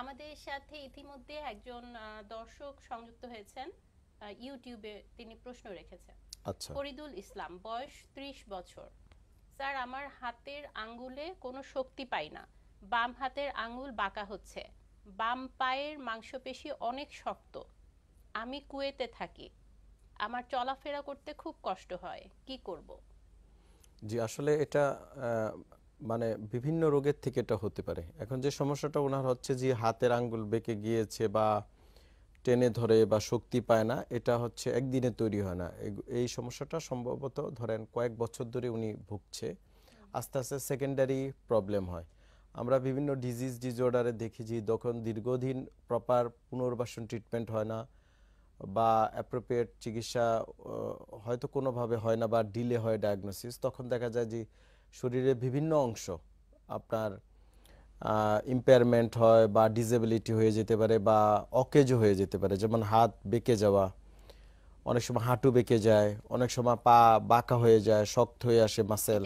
আমাদের সাথে ইতিমধ্যে একজন দর্শক সংযুক্ত হয়েছেন ইউটিউবে তিনি প্রশ্ন রেখেছেন আচ্ছা ফরিদুল ইসলাম বয়স 30 বছর স্যার আমার হাতের আঙ্গুলে কোনো শক্তি পাই না বাম হাতের আঙ্গুল বাঁকা হচ্ছে বাম পায়ের মাংসপেশি অনেক শক্ত আমি কুয়েতে থাকি আমার চলাফেরা করতে খুব কষ্ট হয় কি করব জি আসলে এটা মানে বিভিন্ন রোগের থেকে এটা হতে পারে এখন যে সমস্যাটা ওনার হচ্ছে যে হাতের আঙ্গুল বেঁকে গিয়েছে বা টেনে ধরে বা শক্তি পায় না এটা হচ্ছে একদিনে তৈরি হয় না এই সমস্যাটা সম্ভবত ধরেন কয়েক বছর ধরে উনি ভুগছে আস্তে আস্তে সেকেন্ডারি প্রবলেম হয় আমরা বিভিন্ন ডিজিজ ডিজর্ডারে দেখি যে তখন দীর্ঘদিন প্রপার পুনর্বাসন ট্রিটমেন্ট হয় না বা অ্যাপ্রোপ্রিয়েট চিকিৎসা হয়তো কোনোভাবে হয় না বা ডিলে হয় ডায়াগনোসিস তখন দেখা যায় যে শরীরের বিভিন্ন অংশ আপনার ইম্পেয়ারমেন্ট হয় বা ডিজেবিলিটি হয়ে যেতে পারে বা অকেজ হয়ে যেতে পারে যেমন হাত বেঁকে যাওয়া অনেক সময় হাঁটু বেঁকে যায় অনেক সময় পা বাঁকা হয়ে যায় শক্ত হয়ে আসে মাসেল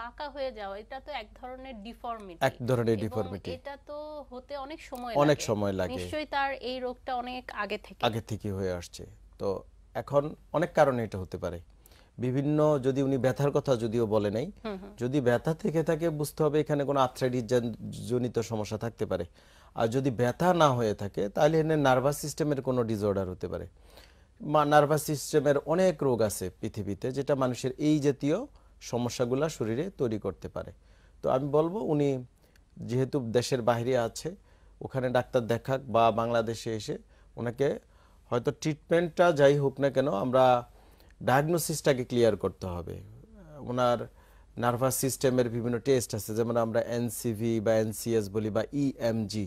বাঁকা হয়ে যাওয়া এটা তো এক ধরনের ডিফর্মিটি এক ধরনের ডিফর্মিটি এটা তো হতে অনেক সময় লাগে অনেক সময় লাগে নিশ্চয়ই তার এই রোগটা অনেক আগে থেকে আগে থেকে হয়ে আসছে তো এখন অনেক কারণে এটা হতে পারে বিভিন্ন যদি উনি ব্যথার কথা যদিও বলে নাই যদি ব্যথা থেকে থাকে বুঝতে হবে এখানে কোনো আর্থ্রাইটিস জনিত সমস্যা থাকতে পারে আর যদি ব্যথা না হয়ে থাকে তাহলে এখানে নার্ভাস সিস্টেমের কোনো ডিসঅর্ডার হতে পারে নার্ভাস সিস্টেমের অনেক রোগ আছে পৃথিবীতে যেটা মানুষের এই জাতীয় সমস্যাগুলা শরীরে তৈরি করতে পারে তো আমি বলবো উনি যেহেতু দেশের বাইরে আছে ওখানে ডাক্তার দেখাক বা বাংলাদেশে এসে ওনাকে হয়তো ট্রিটমেন্টটা যাই হোক না কেন আমরা ডায়াগনোসিসটাকে ক্লিয়ার করতে হবে ওনার নার্ভাস সিস্টেমের বিভিন্ন টেস্ট আছে যেমন আমরা এনসিভি বা এনসিএস বলি বা ইএমজি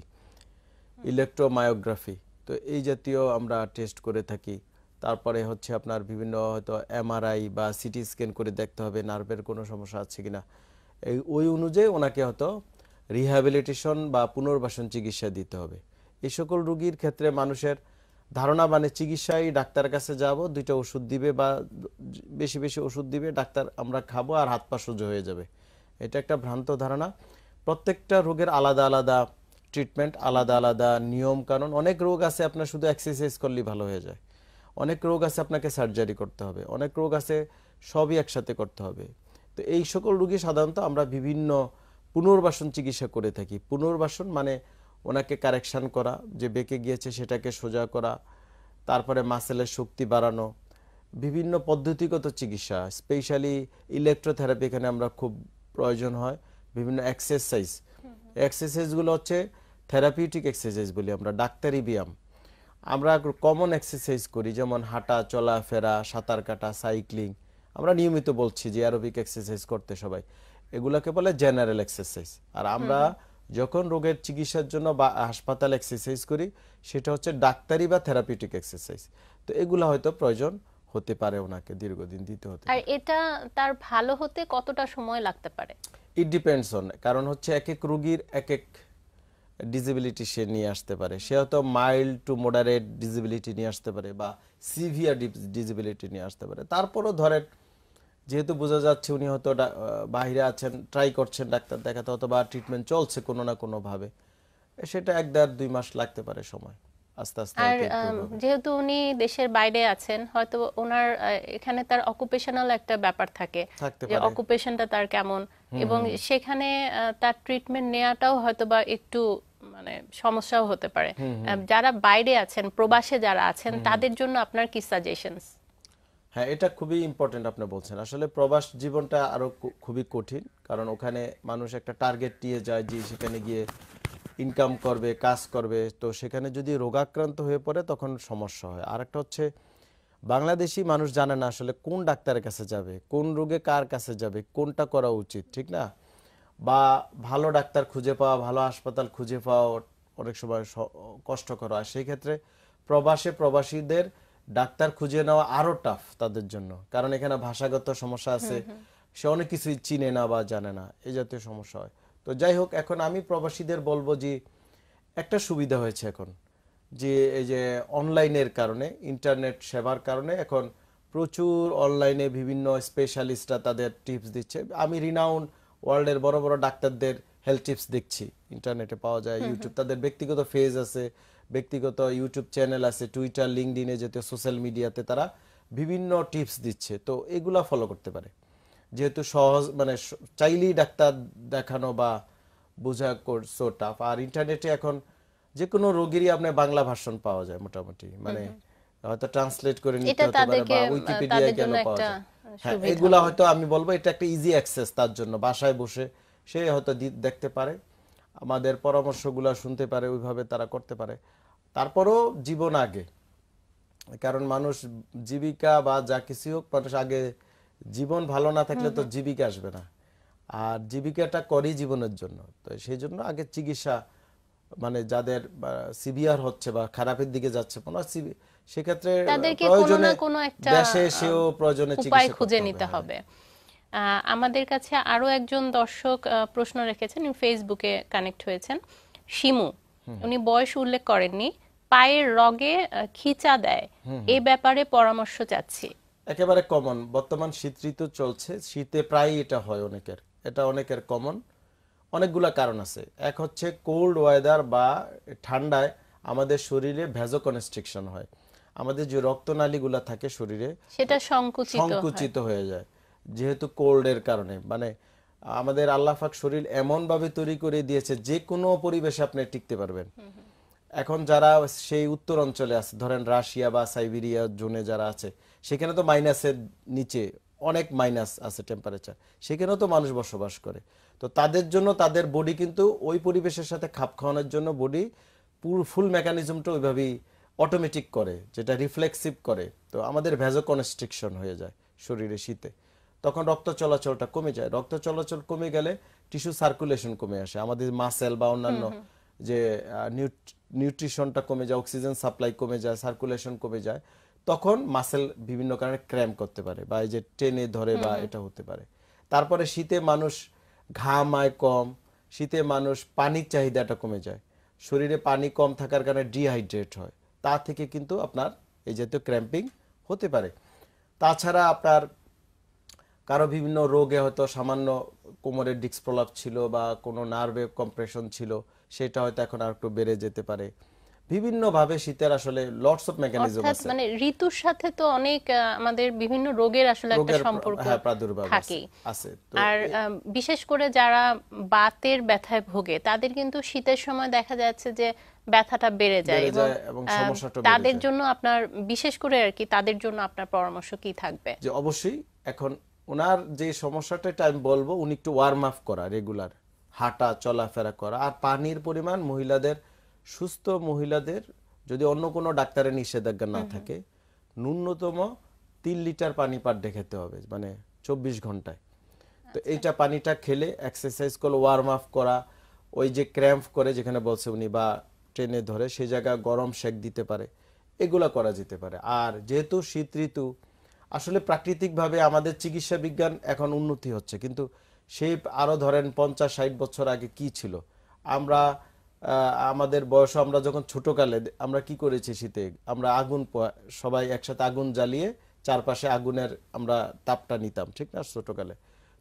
ইলেকট্রোমায়োগ্রাফি তো এই জাতীয় আমরা টেস্ট করে থাকি তারপরে হচ্ছে আপনার বিভিন্ন হয়তো এমআরআই বা সিটি স্ক্যান করে দেখতে হবে নার্ভের কোনো সমস্যা আছে কি না এই ওই অনুযায়ী ওনাকে হয়তো রিহ্যাবিলিটেশন বা পুনর্বাসন চিকিৎসা দিতে হবে এই সকল রুগীর ক্ষেত্রে মানুষের ধারণা মানে চিকিৎসায় ডাক্তার কাছে যাব দুইটা ওষুধ দিবে বা বেশি বেশি ওষুধ দিবে ডাক্তার আমরা খাবো আর হাত পা সোজা হয়ে যাবে এটা একটা ভ্রান্ত ধারণা প্রত্যেকটা রোগের আলাদা আলাদা ট্রিটমেন্ট আলাদা আলাদা নিয়ম কারণ অনেক রোগ আছে আপনার শুধু এক্সারসাইজ করলেই ভালো হয়ে যায় অনেক রোগ আছে আপনাকে সার্জারি করতে হবে অনেক রোগ আছে সবই একসাথে করতে হবে তো এই সকল রোগী সাধারণত আমরা বিভিন্ন পুনর্বাসন চিকিৎসা করে থাকি পুনর্বাসন মানে ওনাকে কারেকশান করা যে বেঁকে গিয়েছে সেটাকে সোজা করা তারপরে মাসেলের শক্তি বাড়ানো বিভিন্ন পদ্ধতিগত চিকিৎসা স্পেশালি ইলেকট্রোথেরাপি এখানে আমরা খুব প্রয়োজন হয় বিভিন্ন এক্সারসাইজ এক্সারসাইজগুলো হচ্ছে থেরাপিউটিক এক্সারসাইজ বলি আমরা ডাক্তারি ব্যায়াম আমরা কমন এক্সারসাইজ করি যেমন হাঁটা চলাফেরা সাঁতার কাটা সাইক্লিং আমরা নিয়মিত বলছি যে অ্যারোবিক এক্সারসাইজ করতে সবাই এগুলোকে বলে জেনারেল এক্সারসাইজ আর আমরা যখন রোগের চিকিৎসার জন্য বা হাসপাতাল এক্সারসাইজ করি সেটা হচ্ছে ডাক্তারি বা থেরাপিউটিক এক্সারসাইজ তো এগুলো হয়তো প্রয়োজন হতে পারে ওনাকে দীর্ঘদিন দিতে হতে আর এটা তার ভালো হতে কতটা সময় লাগতে পারে ইট ডিপেন্ডস অন কারণ হচ্ছে এক এক রোগীর এক এক ডিজেবিলিটি সে নিয়ে আসতে পারে সে হয়তো মাইল্ড টু মডারেট ডিজেবিলিটি নিয়ে আসতে পারে বা সিভিয়ার ডিজেবিলিটি নিয়ে আসতে পারে তারপরও ধরেন যেহেতু বোঝা যাচ্ছে উনি হয়তো বাহিরে আছেন ট্রাই করছেন ডাক্তার দেখাতে অথবা ট্রিটমেন্ট চলছে কোনো না কোনোভাবে সেটা এক দেড় দুই মাস লাগতে পারে সময় আর যেহেতু উনি দেশের বাইরে আছেন হয়তো ওনার এখানে তার অকুপেশনাল একটা ব্যাপার থাকে যে অকুপেশনটা তার কেমন এবং সেখানে তার ট্রিটমেন্ট নেওয়াটাও হয়তো বা একটু মানে সমস্যাও হতে পারে যারা বাইরে আছেন প্রবাসে যারা আছেন তাদের জন্য আপনার কি সাজেশনস হ্যাঁ এটা খুবই ইম্পর্টেন্ট আপনি বলছেন আসলে প্রবাস জীবনটা আরও খুবই কঠিন কারণ ওখানে মানুষ একটা টার্গেট নিয়ে যায় যে সেখানে গিয়ে ইনকাম করবে কাজ করবে তো সেখানে যদি রোগাক্রান্ত হয়ে পড়ে তখন সমস্যা হয় আর একটা হচ্ছে বাংলাদেশি মানুষ জানে না আসলে কোন ডাক্তারের কাছে যাবে কোন রোগে কার কাছে যাবে কোনটা করা উচিত ঠিক না বা ভালো ডাক্তার খুঁজে পাওয়া ভালো হাসপাতাল খুঁজে পাওয়া অনেক সময় কষ্টকর হয় সেই ক্ষেত্রে প্রবাসে প্রবাসীদের ডাক্তার খুঁজে নেওয়া আরো টাফ তাদের জন্য কারণ এখানে ভাষাগত সমস্যা আছে সে অনেক কিছুই চিনে না বা জানে না এই জাতীয় সমস্যা হয় তো যাই হোক এখন আমি প্রবাসীদের বলবো যে একটা সুবিধা হয়েছে এখন যে এই যে অনলাইনের কারণে ইন্টারনেট সেবার কারণে এখন প্রচুর অনলাইনে বিভিন্ন স্পেশালিস্টরা তাদের টিপস দিচ্ছে আমি রিনাউন ওয়ার্ল্ডের বড় বড় ডাক্তারদের হেলথ টিপস দেখছি ইন্টারনেটে পাওয়া যায় ইউটিউব তাদের ব্যক্তিগত ফেজ আছে ব্যক্তিগত ইউটিউব চ্যানেল আছে টুইটার লিঙ্কডিনে যেতে সোশ্যাল মিডিয়াতে তারা বিভিন্ন টিপস দিচ্ছে তো এগুলা ফলো করতে পারে যেহেতু সহজ মানে চাইলেই ডাক্তার দেখানো বা বোঝা করছো টাফ আর ইন্টারনেটে এখন যে কোনো রোগীরই আপনার বাংলা ভাষণ পাওয়া যায় মোটামুটি মানে হয়তো ট্রান্সলেট করে নিতে হতে পারে বা উইকিপিডিয়ায় কেন পাওয়া যায় হ্যাঁ এগুলা হয়তো আমি বলবো এটা একটা ইজি অ্যাক্সেস তার জন্য বাসায় বসে সে হয়তো দেখতে পারে আমাদের পরামর্শগুলো শুনতে পারে ওইভাবে তারা করতে পারে তারপরও জীবন আগে কারণ মানুষ জীবিকা বা যা কিছু হোক মানুষ আগে জীবন ভালো না থাকলে তো জীবিকা আসবে না আর জীবিকাটা করি জীবনের জন্য তো সেই জন্য আগে চিকিৎসা মানে যাদের সিভিয়ার হচ্ছে বা খারাপের দিকে যাচ্ছে কোনো সেক্ষেত্রে প্রয়োজনে কোনো একটা দেশে সেও প্রয়োজনে চিকিৎসা খুঁজে নিতে হবে হ্যাঁ। আমাদের কাছে আরো একজন দর্শক প্রশ্ন রেখেছেন ফেসবুকে কানেক্ট হয়েছেন শিমু উনি বয়স উল্লেখ করেননি পায়ের রগে খিচা দেয় এই ব্যাপারে পরামর্শ চাচ্ছি একেবারে কমন বর্তমান শীত ঋতু চলছে শীতে প্রায় এটা হয় অনেকের এটা অনেকের কমন অনেকগুলা কারণ আছে এক হচ্ছে কোল্ড ওয়েদার বা ঠান্ডায় আমাদের শরীরে ভেজো কনস্ট্রিকশন হয় আমাদের যে রক্তনালীগুলা থাকে শরীরে সেটা সংকুচিত সংকুচিত হয়ে যায় যেহেতু কোল্ডের কারণে মানে আমাদের আল্লাহ পাক শরীর এমনভাবে তৈরি করে দিয়েছে যে কোনো পরিবেশে আপনি টিকতে পারবেন এখন যারা সেই উত্তর অঞ্চলে আছে ধরেন রাশিয়া বা সাইবেরিয়া জোনে যারা আছে সেখানে তো মাইনাসের নিচে অনেক মাইনাস আছে টেম্পারেচার সেখানেও তো মানুষ বসবাস করে তো তাদের জন্য তাদের বডি কিন্তু ওই পরিবেশের সাথে খাপ খাওয়ানোর জন্য বডি পুরো ফুল মেকানিজমটা ওইভাবেই অটোমেটিক করে যেটা রিফ্লেক্সিভ করে তো আমাদের ভ্যাজো কনস্ট্রিকশন হয়ে যায় শরীরে শীতে তখন রক্ত চলাচলটা কমে যায় রক্ত চলাচল কমে গেলে টিস্যু সার্কুলেশন কমে আসে আমাদের মাসেল বা অন্যান্য যে নিউট্রিশনটা কমে যায় অক্সিজেন সাপ্লাই কমে যায় সার্কুলেশন কমে যায় তখন মাসেল বিভিন্ন কারণে ক্র্যাম্প করতে পারে বা এই যে টেনে ধরে বা এটা হতে পারে তারপরে শীতে মানুষ ঘাম আয় কম শীতে মানুষ পানির চাহিদাটা কমে যায় শরীরে পানি কম থাকার কারণে ডিহাইড্রেট হয় তা থেকে কিন্তু আপনার এই জাতীয় ক্র্যাম্পিং হতে পারে তাছাড়া আপনার কারো বিভিন্ন রোগে হয়তো সামান্য কোমরের ডিস্ক প্রলাপ ছিল বা কোনো নার্ভে কম্প্রেশন ছিল সেটা হয়তো এখন আর একটু বেড়ে যেতে পারে বিভিন্নভাবে শীতের আসলে লটস অফ মেকানিজম আছে মানে ঋতুর সাথে তো অনেক আমাদের বিভিন্ন রোগের আসলে একটা সম্পর্ক থাকে হ্যাঁ, আছে আর বিশেষ করে যারা বাতের ব্যথায় ভোগে তাদের কিন্তু শীতের সময় দেখা যাচ্ছে যে ব্যথাটা বেড়ে যায় এবং তাদের জন্য আপনার বিশেষ করে আর কি তাদের জন্য আপনার পরামর্শ কি থাকবে যে অবশ্যই এখন ওনার যে সমস্যাটা আমি বলবো উনি একটু ওয়ার্ম আপ করা রেগুলার হাঁটা চলাফেরা করা আর পানির পরিমাণ মহিলাদের সুস্থ মহিলাদের যদি অন্য কোনো ডাক্তারের নিষেধাজ্ঞা না থাকে ন্যূনতম তিন লিটার পানি পার ডে খেতে হবে মানে চব্বিশ ঘন্টায় তো আচ্ছা। এইটা পানিটা খেলে এক্সারসাইজ করলে ওয়ার্ম আপ করা ওই যে ক্র্যাম্প করে যেখানে বলছে উনি বা ট্রেনে ধরে সে জায়গা গরম সেঁক দিতে পারে এগুলা করা যেতে পারে আর যেহেতু শীত ঋতু আসলে প্রাকৃতিকভাবে আমাদের চিকিৎসা বিজ্ঞান এখন উন্নতি হচ্ছে কিন্তু সে আরও ধরেন পঞ্চাশ ষাট বছর আগে কি ছিল আমরা আমাদের বয়স আমরা যখন ছোটকালে আমরা কি করেছি শীতে আমরা আগুন সবাই একসাথে আগুন জ্বালিয়ে চারপাশে আগুনের আমরা তাপটা নিতাম ঠিক না ছোটকালে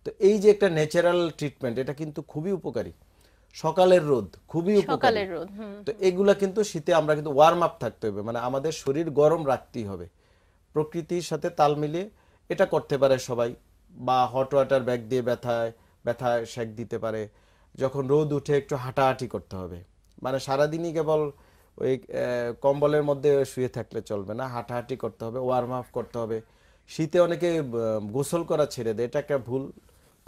তো এই যে একটা ন্যাচারাল ট্রিটমেন্ট এটা কিন্তু খুবই উপকারী সকালের রোদ খুবই উপকারী তো এগুলা কিন্তু শীতে আমরা কিন্তু ওয়ার্ম আপ থাকতে হবে মানে আমাদের শরীর গরম রাখতেই হবে প্রকৃতির সাথে তাল মিলিয়ে এটা করতে পারে সবাই বা হট ওয়াটার ব্যাগ দিয়ে ব্যথায় ব্যথায় শেক দিতে পারে যখন রোদ উঠে একটু হাঁটাহাঁটি করতে হবে মানে সারাদিনই কেবল ওই কম্বলের মধ্যে শুয়ে থাকলে চলবে না হাঁটাহাঁটি করতে হবে ওয়ার্ম আপ করতে হবে শীতে অনেকে গোসল করা ছেড়ে দেয় এটা একটা ভুল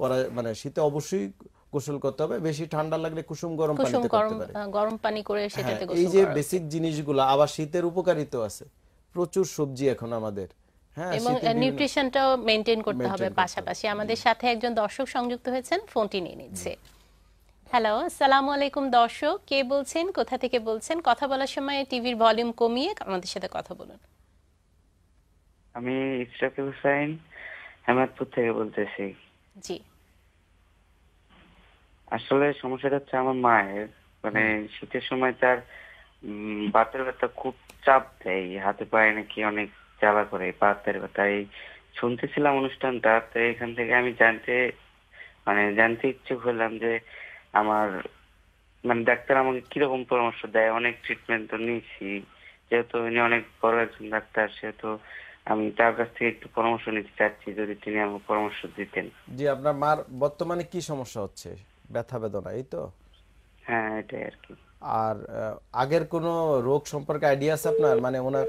করা মানে শীতে অবশ্যই গোসল করতে হবে বেশি ঠান্ডা লাগলে কুসুম গরম পানি করতে পারে গরম পানি করে সেটাতে হ্যাঁ, গোসল এই যে বেসিক জিনিসগুলো আবার শীতের উপকারিতা আছে প্রচুর সবজি এখন আমাদের হ্যাঁ, এবং নিউট্রিশনটাও মেনটেন করতে হবে পাশাপাশি আমাদের সাথে একজন দর্শক সংযুক্ত হয়েছেন ফোনটি নিয়ে নিচ্ছে হ্যালো আসসালামু আলাইকুম দর্শক কে বলছেন কোথা থেকে বলছেন কথা বলার সময় টিভির ভলিউম কমিয়ে আমাদের সাথে কথা বলুন আমি ইশরাকুল হুসাইন হেমাদপুর থেকে বলতেছি জি আসলে সমস্যাটা হচ্ছে আমার মায়ের মানে শীতের সময় তার বাতের ব্যথা খুব চাপ দেয় হাতে পায়ে নাকি অনেক চালা করে পাত্রের তাই শুনতেছিলাম অনুষ্ঠানটা তো এখান থেকে আমি জানতে মানে জানতে ইচ্ছুক হলাম যে আমার মানে ডাক্তার আমাকে কিরকম পরামর্শ দেয় অনেক ট্রিটমেন্ট তো নিয়েছি যেহেতু উনি অনেক বড় একজন ডাক্তার সেহেতু আমি তার কাছ থেকে একটু পরামর্শ নিতে চাচ্ছি যদি তিনি আমাকে পরামর্শ দিতেন জি আপনার মার বর্তমানে কি সমস্যা হচ্ছে ব্যথা বেদনা এই তো হ্যাঁ এটাই আর কি আর আগের কোনো রোগ সম্পর্কে আইডিয়া আছে আপনার মানে ওনার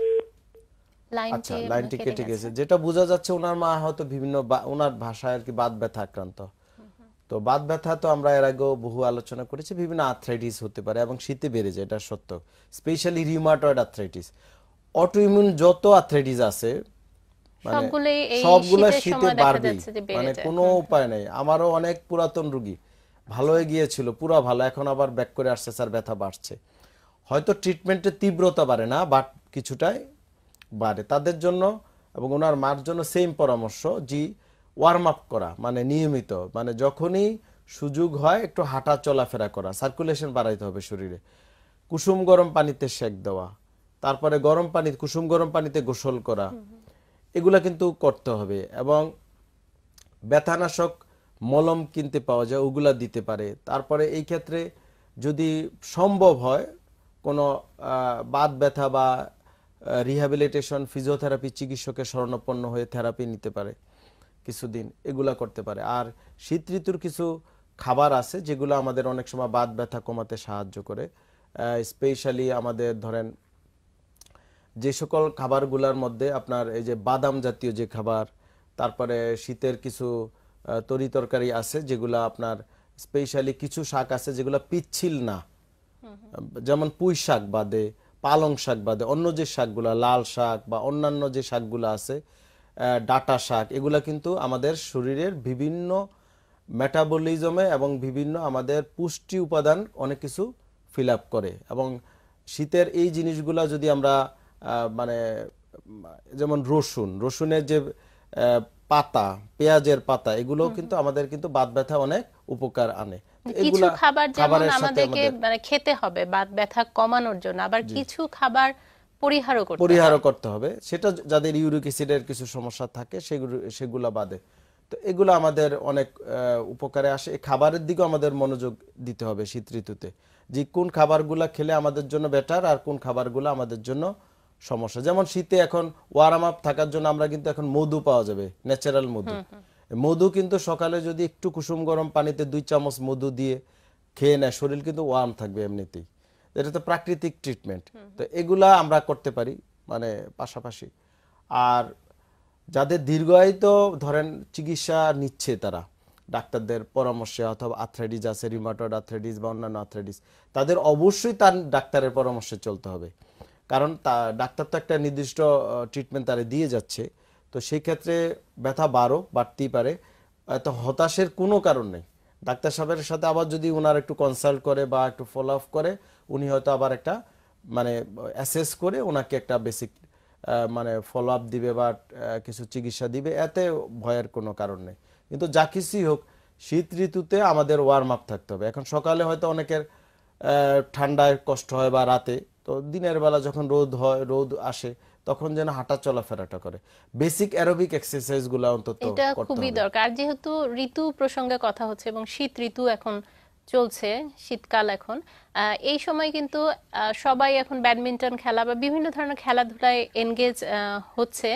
আচ্ছা লাইনটি কেটে গেছে যেটা বোঝা যাচ্ছে ওনার মা হয়তো বিভিন্ন ওনার ভাষায় আর কি বাত ব্যথা আক্রান্ত তো বাত ব্যথা তো আমরা এর আগেও বহু আলোচনা করেছি বিভিন্ন আর্থ্রাইটিস হতে পারে এবং শীতে বেড়ে যায় এটা সত্য স্পেশালি রিউমাটয়েড আর্থ্রাইটিস অটোইমিউন যত আর্থ্রাইটিস আছে মানে সবগুলো শীতে বাড়বে মানে কোনো উপায় নেই আমারও অনেক পুরাতন রুগী ভালো হয়ে গিয়েছিল পুরো ভালো এখন আবার ব্যাক করে আসছে স্যার ব্যথা বাড়ছে হয়তো ট্রিটমেন্টের তীব্রতা বাড়ে না বাট কিছুটাই বাড়ে তাদের জন্য এবং ওনার মার জন্য সেম পরামর্শ জি ওয়ার্ম আপ করা মানে নিয়মিত মানে যখনই সুযোগ হয় একটু হাঁটা চলাফেরা করা সার্কুলেশন বাড়াইতে হবে শরীরে কুসুম গরম পানিতে সেক দেওয়া তারপরে গরম পানি কুসুম গরম পানিতে গোসল করা এগুলা কিন্তু করতে হবে এবং ব্যথানাশক মলম কিনতে পাওয়া যায় ওগুলা দিতে পারে তারপরে এই ক্ষেত্রে যদি সম্ভব হয় কোনো বাত ব্যথা বা রিহ্যাবিলিটেশন ফিজিওথেরাপি চিকিৎসকের স্মরণাপন্ন হয়ে থেরাপি নিতে পারে কিছুদিন এগুলা করতে পারে আর শীত ঋতুর কিছু খাবার আছে যেগুলো আমাদের অনেক সময় বাদ ব্যথা কমাতে সাহায্য করে স্পেশালি আমাদের ধরেন যে সকল খাবারগুলোর মধ্যে আপনার এই যে বাদাম জাতীয় যে খাবার তারপরে শীতের কিছু তরি তরকারি আছে যেগুলো আপনার স্পেশালি কিছু শাক আছে যেগুলো পিচ্ছিল না যেমন পুঁই শাক বাদে পালং শাক বাদে অন্য যে শাকগুলা লাল শাক বা অন্যান্য যে শাকগুলো আছে ডাটা শাক এগুলো কিন্তু আমাদের শরীরের বিভিন্ন মেটাবলিজমে এবং বিভিন্ন আমাদের পুষ্টি উপাদান অনেক কিছু ফিল করে এবং শীতের এই জিনিসগুলা যদি আমরা মানে যেমন রসুন রসুনের যে পাতা পেঁয়াজের পাতা এগুলোও কিন্তু আমাদের কিন্তু বাত ব্যথা অনেক উপকার আনে কিছু খাবার যেমন আমাদেরকে মানে খেতে হবে বাত ব্যথা কমানোর জন্য আবার কিছু খাবার পরিহারও করতে হবে সেটা যাদের ইউরিক অ্যাসিডের কিছু সমস্যা থাকে সেগুলো সেগুলো বাদে তো এগুলো আমাদের অনেক উপকারে আসে খাবারের দিকেও আমাদের মনোযোগ দিতে হবে শীত ঋতুতে যে কোন খাবারগুলো খেলে আমাদের জন্য বেটার আর কোন খাবারগুলো আমাদের জন্য সমস্যা যেমন শীতে এখন ওয়ারাম আপ থাকার জন্য আমরা কিন্তু এখন মধু পাওয়া যাবে ন্যাচারাল মধু মধু কিন্তু সকালে যদি একটু কুসুম গরম পানিতে দুই চামচ মধু দিয়ে খেয়ে নেয় শরীর কিন্তু ওয়ার্ম থাকবে এমনিতেই এটা তো প্রাকৃতিক ট্রিটমেন্ট তো এগুলা আমরা করতে পারি মানে পাশাপাশি আর যাদের দীর্ঘায়িত ধরেন চিকিৎসা নিচ্ছে তারা ডাক্তারদের পরামর্শে অথবা আথ্রাইডিস আছে রিমাটয়েড আথ্রাইডিস বা অন্যান্য আথ্রাইডিস তাদের অবশ্যই তার ডাক্তারের পরামর্শে চলতে হবে কারণ তা ডাক্তার তো একটা নির্দিষ্ট ট্রিটমেন্ট তারা দিয়ে যাচ্ছে তো সেই ক্ষেত্রে ব্যথা বাড়ো বাড়তেই পারে এত হতাশের কোনো কারণ নেই ডাক্তার সাহেবের সাথে আবার যদি ওনার একটু কনসাল্ট করে বা একটু ফলো আপ করে উনি হয়তো আবার একটা মানে অ্যাসেস করে ওনাকে একটা বেসিক মানে ফলো আপ দিবে বা কিছু চিকিৎসা দিবে এতে ভয়ের কোনো কারণ নেই কিন্তু যা কিছুই হোক শীত ঋতুতে আমাদের ওয়ার্ম আপ থাকতে হবে এখন সকালে হয়তো অনেকের ঠান্ডায় কষ্ট হয় বা রাতে তো দিনের বেলা যখন রোদ হয় রোদ আসে তখন যেন হাঁটা চলাফেরাটা করে বেসিক অ্যারোবিক গুলো অন্তত এটা খুবই দরকার যেহেতু ঋতু প্রসঙ্গে কথা হচ্ছে এবং শীত ঋতু এখন চলছে শীতকাল এখন এই সময় কিন্তু সবাই এখন ব্যাডমিন্টন খেলা বা বিভিন্ন ধরনের খেলাধুলায় এনগেজ হচ্ছে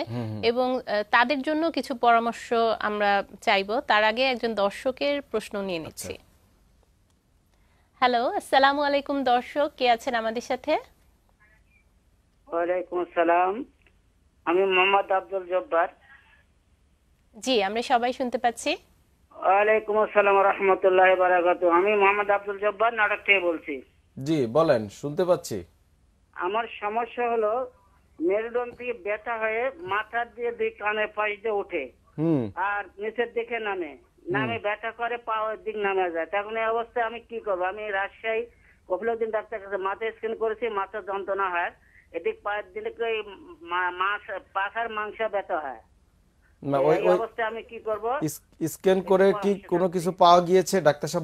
এবং তাদের জন্য কিছু পরামর্শ আমরা চাইব তার আগে একজন দর্শকের প্রশ্ন নিয়ে আচ্ছা। নিচ্ছি হ্যালো আসসালামু আলাইকুম দর্শক কে আছেন আমাদের সাথে ওয়ালাইকুম আসসালাম আমি মোহাম্মদ আব্দুল জব্বার জি আমরা সবাই শুনতে পাচ্ছি ওয়ালাইকুম আসসালাম রহমতুল্লাহ বারাকাত আমি মোহাম্মদ আব্দুল জব্বার নাটক থেকে বলছি জি বলেন শুনতে পাচ্ছি আমার সমস্যা হলো মেরুদণ্ড দিয়ে ব্যথা হয়ে মাথার দিয়ে দুই কানে পাশে উঠে ওঠে আর নিচের দিকে নামে নামে ব্যথা করে পাওয়ার দিক নামে যায় তখন এই অবস্থায় আমি কি করবো আমি রাজশাহী দিন ডাক্তার কাছে মাথা স্ক্যান করেছি মাথা যন্ত্রণা হয় এদিক মাছ পাখার মাংস ব্যথা হয় এখন ডাক্তার সাহেব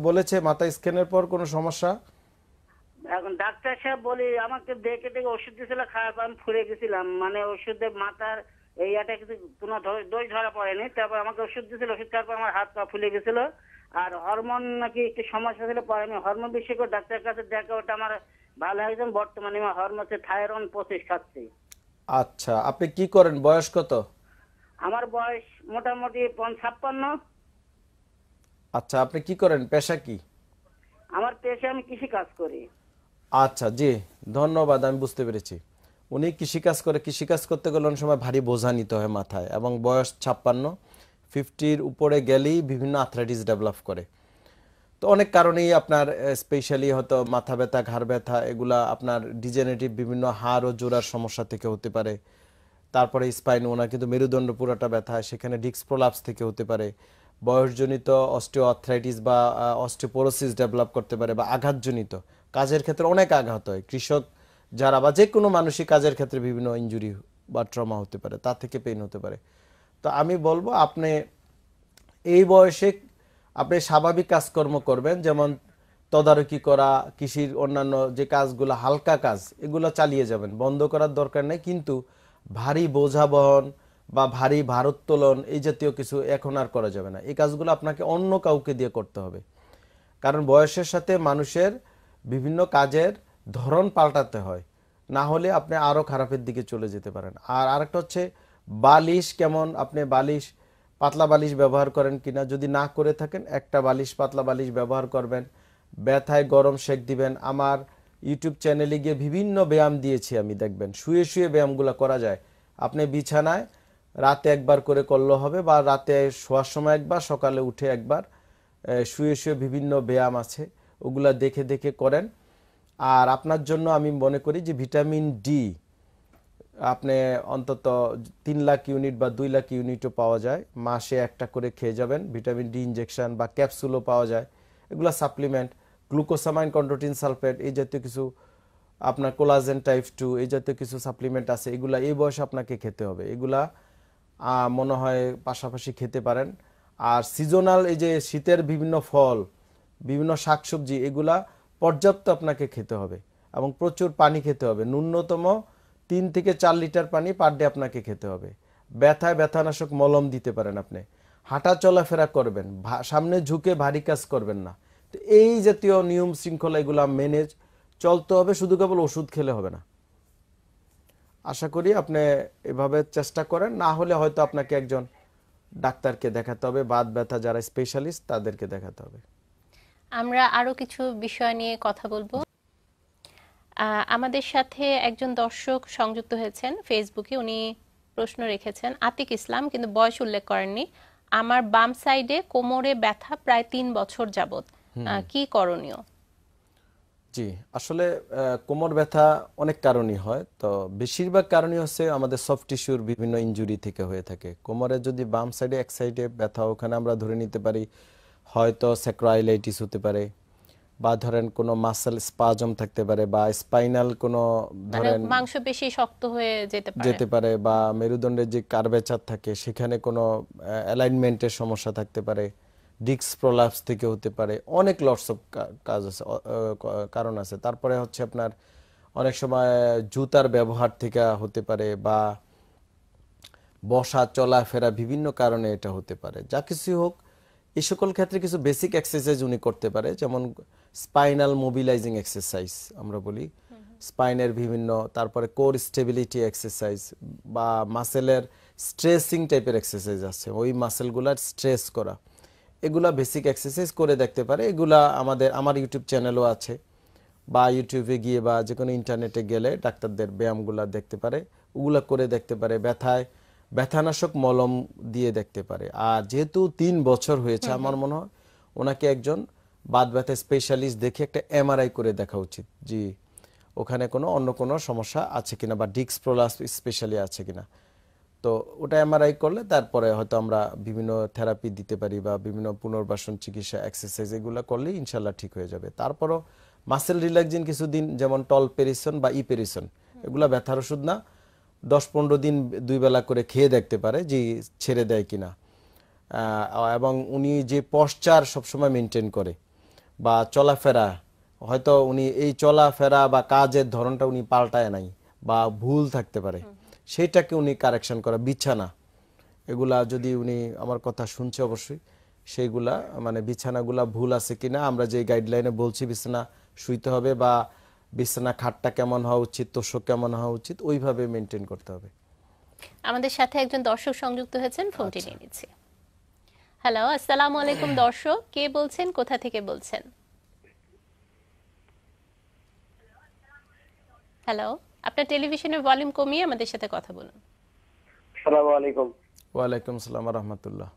বলি আমাকে দেখে দেখে ওষুধ দিয়েছিল আমি ফুলে গেছিলাম মানে মাথার কোনো ধরা পড়েনি তারপর আমাকে ওষুধ দিয়েছিল ওষুধ খাওয়ার পর আমার হাত পা ফুলে গেছিল আর হরমোন নাকি একটু সমস্যা ছিল পরে আমি হরমোন বিশেষজ্ঞ ডাক্তারের কাছে দেখা ওটা আমার ভালো হয়েছে বর্তমানে আমার হরমোনে থাইরয়েড পঁচিশ খাচ্ছি আচ্ছা আপনি কি করেন বয়স কত আমার বয়স মোটামুটি ছাপ্পান্ন আচ্ছা আপনি কি করেন পেশা কি আমার পেশা আমি কৃষি কাজ করি আচ্ছা জি ধন্যবাদ আমি বুঝতে পেরেছি উনি কৃষিকাজ করে কৃষিকাজ করতে গেলে অনেক সময় ভারী বোঝা নিতে হয় মাথায় এবং বয়স ছাপ্পান্ন ফিফটির উপরে গেলেই বিভিন্ন আথরাইটিস ডেভেলপ করে তো অনেক কারণেই আপনার স্পেশালি হয়তো মাথা ব্যথা ঘাড় ব্যথা এগুলা আপনার ডিজেনেটিভ বিভিন্ন হাড় ও জোড়ার সমস্যা থেকে হতে পারে তারপরে স্পাইন ওনা কিন্তু মেরুদণ্ড পুরাটা ব্যথা সেখানে ডিক্স প্রলাপস থেকে হতে পারে বয়সজনিত অস্টিও বা অস্টিওপোরোসিস ডেভেলপ করতে পারে বা আঘাতজনিত কাজের ক্ষেত্রে অনেক আঘাত হয় কৃষক যারা বা যে কোনো মানুষই কাজের ক্ষেত্রে বিভিন্ন ইঞ্জুরি বা ট্রমা হতে পারে তা থেকে পেইন হতে পারে তো আমি বলবো আপনি এই বয়সে আপনি স্বাভাবিক কাজকর্ম করবেন যেমন তদারকি করা কৃষির অন্যান্য যে কাজগুলো হালকা কাজ এগুলো চালিয়ে যাবেন বন্ধ করার দরকার নেই কিন্তু ভারী বোঝা বহন বা ভারী ভারোত্তোলন এই জাতীয় কিছু এখন আর করা যাবে না এই কাজগুলো আপনাকে অন্য কাউকে দিয়ে করতে হবে কারণ বয়সের সাথে মানুষের বিভিন্ন কাজের ধরন পাল্টাতে হয় না হলে আপনি আরও খারাপের দিকে চলে যেতে পারেন আর আরেকটা হচ্ছে বালিশ কেমন আপনি বালিশ পাতলা বালিশ ব্যবহার করেন কিনা যদি না করে থাকেন একটা বালিশ পাতলা বালিশ ব্যবহার করবেন ব্যথায় গরম শেক দিবেন আমার ইউটিউব চ্যানেলে গিয়ে বিভিন্ন ব্যায়াম দিয়েছি আমি দেখবেন শুয়ে শুয়ে ব্যায়ামগুলো করা যায় আপনি বিছানায় রাতে একবার করে করলে হবে বা রাতে শোয়ার সময় একবার সকালে উঠে একবার শুয়ে শুয়ে বিভিন্ন ব্যায়াম আছে ওগুলা দেখে দেখে করেন আর আপনার জন্য আমি মনে করি যে ভিটামিন ডি আপনি অন্তত তিন লাখ ইউনিট বা দুই লাখ ইউনিটও পাওয়া যায় মাসে একটা করে খেয়ে যাবেন ভিটামিন ডি ইনজেকশন বা ক্যাপসুলও পাওয়া যায় এগুলো সাপ্লিমেন্ট গ্লুকোসামাইন কন্ড্রোটিন সালফেট এই জাতীয় কিছু আপনার কোলাজেন টাইপ টু এই জাতীয় কিছু সাপ্লিমেন্ট আছে এগুলা এই বয়সে আপনাকে খেতে হবে এগুলা মনে হয় পাশাপাশি খেতে পারেন আর সিজনাল এই যে শীতের বিভিন্ন ফল বিভিন্ন শাকসবজি এগুলা পর্যাপ্ত আপনাকে খেতে হবে এবং প্রচুর পানি খেতে হবে ন্যূনতম তিন থেকে চার লিটার পানি পার ডে আপনাকে খেতে হবে ব্যথায় ব্যথানাশক মলম দিতে পারেন আপনি হাঁটা চলাফেরা করবেন সামনে ঝুঁকে ভারী কাজ করবেন না তো এই জাতীয় নিয়ম শৃঙ্খলা এগুলা মেনে চলতে হবে শুধু কেবল ওষুধ খেলে হবে না আশা করি আপনি এভাবে চেষ্টা করেন না হলে হয়তো আপনাকে একজন ডাক্তারকে দেখাতে হবে বাত ব্যথা যারা স্পেশালিস্ট তাদেরকে দেখাতে হবে আমরা আরো কিছু বিষয় নিয়ে কথা বলবো আমাদের সাথে একজন দর্শক সংযুক্ত হয়েছেন ফেসবুকে উনি প্রশ্ন রেখেছেন আতিক ইসলাম কিন্তু বয়স উল্লেখ করেননি আমার বাম সাইডে কোমরে ব্যথা প্রায় তিন বছর যাবত কি করণীয় জি আসলে কোমর ব্যথা অনেক কারণই হয় তো বেশিরভাগ কারণই হচ্ছে আমাদের সফট টিস্যুর বিভিন্ন ইঞ্জুরি থেকে হয়ে থাকে কোমরে যদি বাম সাইডে এক সাইডে ব্যথা ওখানে আমরা ধরে নিতে পারি হয়তো স্যাক্রাইলাইটিস হতে পারে বা ধরেন কোন মাসেল স্পাজম থাকতে পারে বা স্পাইনাল কোন মানে ধরেন মাংস মাংসপেশি শক্ত হয়ে যেতে পারে যেতে পারে বা মেরুদণ্ডের যে কার্ভেচার থাকে সেখানে কোন অ্যালাইনমেন্টের সমস্যা থাকতে পারে ডিক্স প্রলাপস থেকে হতে পারে অনেক লটস অফ কাজ আছে কারণ আছে তারপরে হচ্ছে আপনার অনেক সময় জুতার ব্যবহার থেকে হতে পারে বা বসা চলাফেরা বিভিন্ন কারণে এটা হতে পারে যা কিছু হোক এই সকল ক্ষেত্রে কিছু বেসিক এক্সারসাইজ উনি করতে পারে যেমন স্পাইনাল মোবিলাইজিং এক্সারসাইজ আমরা বলি স্পাইনের বিভিন্ন তারপরে কোর স্টেবিলিটি এক্সারসাইজ বা মাসেলের স্ট্রেসিং টাইপের এক্সারসাইজ আছে ওই মাসেলগুলার স্ট্রেস করা এগুলা বেসিক এক্সারসাইজ করে দেখতে পারে এগুলা আমাদের আমার ইউটিউব চ্যানেলও আছে বা ইউটিউবে গিয়ে বা যে কোনো ইন্টারনেটে গেলে ডাক্তারদের ব্যায়ামগুলা দেখতে পারে ওগুলা করে দেখতে পারে ব্যথায় ব্যথানাশক মলম দিয়ে দেখতে পারে আর যেহেতু তিন বছর হয়েছে আমার মনে হয় ওনাকে একজন বাদ ব্যথা স্পেশালিস্ট দেখে একটা এমআরআই করে দেখা উচিত জি ওখানে কোনো অন্য কোনো সমস্যা আছে কিনা বা ডিক্স প্রোলাস স্পেশালি আছে কিনা তো ওটা এমআরআই করলে তারপরে হয়তো আমরা বিভিন্ন থেরাপি দিতে পারি বা বিভিন্ন পুনর্বাসন চিকিৎসা এক্সারসাইজ এগুলো করলেই ইনশাল্লাহ ঠিক হয়ে যাবে তারপরও মাসেল রিল্যাক্সিন কিছুদিন যেমন টল পেরিসন বা ইপেরিসন এগুলো ব্যথার ওষুধ না দশ পনেরো দিন দুই বেলা করে খেয়ে দেখতে পারে যে ছেড়ে দেয় কিনা এবং উনি যে পশ্চার সবসময় মেনটেন করে বা চলাফেরা হয়তো উনি এই চলাফেরা বা কাজের ধরনটা উনি পাল্টায় নাই বা ভুল থাকতে পারে সেইটাকে উনি কারেকশন করা বিছানা এগুলা যদি উনি আমার কথা শুনছে অবশ্যই সেইগুলা মানে বিছানাগুলা ভুল আছে কিনা আমরা যে গাইডলাইনে বলছি বিছানা শুইতে হবে বা বিছানা খাটটা কেমন হওয়া উচিত তোষক কেমন হওয়া উচিত ওইভাবে মেনটেন করতে হবে আমাদের সাথে একজন দর্শক সংযুক্ত হয়েছেন ফোনটি আচ্ছা। নিয়ে নিচ্ছি হ্যালো আসসালামু আলাইকুম দর্শক কে বলছেন কোথা থেকে বলছেন হ্যালো আপনার টেলিভিশনের ভলিউম কমিয়ে আমাদের সাথে কথা বলুন আসসালামু আলাইকুম ওয়া আলাইকুম আসসালাম ওয়া রাহমাতুল্লাহ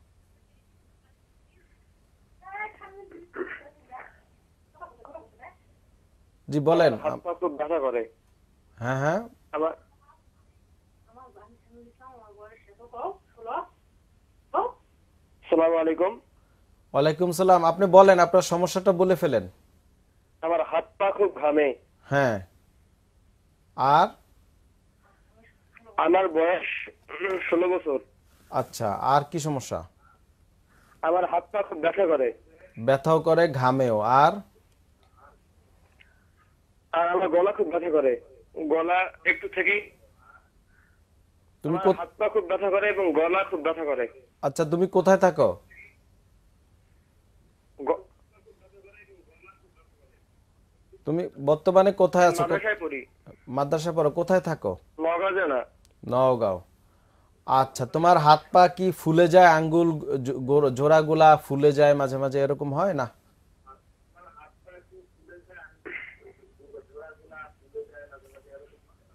জি বলেন খুব ব্যথা করে হ্যাঁ হ্যাঁ আমার আসসালামু আলাইকুম ওয়ালাইকুম সালাম আপনি বলেন আপনার সমস্যাটা বলে ফেলেন আমার হাত পা খুব ঘামে হ্যাঁ আর আমার বয়স ষোলো বছর আচ্ছা আর কি সমস্যা আমার হাত পা খুব ব্যথা করে ব্যথাও করে ঘামেও আর আর আমার গলা খুব ব্যথা করে গলা একটু থেকেই তুমি হাত পা খুব ব্যথা করে এবং গলা খুব ব্যথা করে আচ্ছা তুমি কোথায় থাকো তুমি বর্তমানে কোথায় আছো মাদ্রাসা পড়ো কোথায় থাকো নগাঁও আচ্ছা তোমার হাত পা কি ফুলে যায় আঙ্গুল জোড়াগুলা ফুলে যায় মাঝে মাঝে এরকম হয় না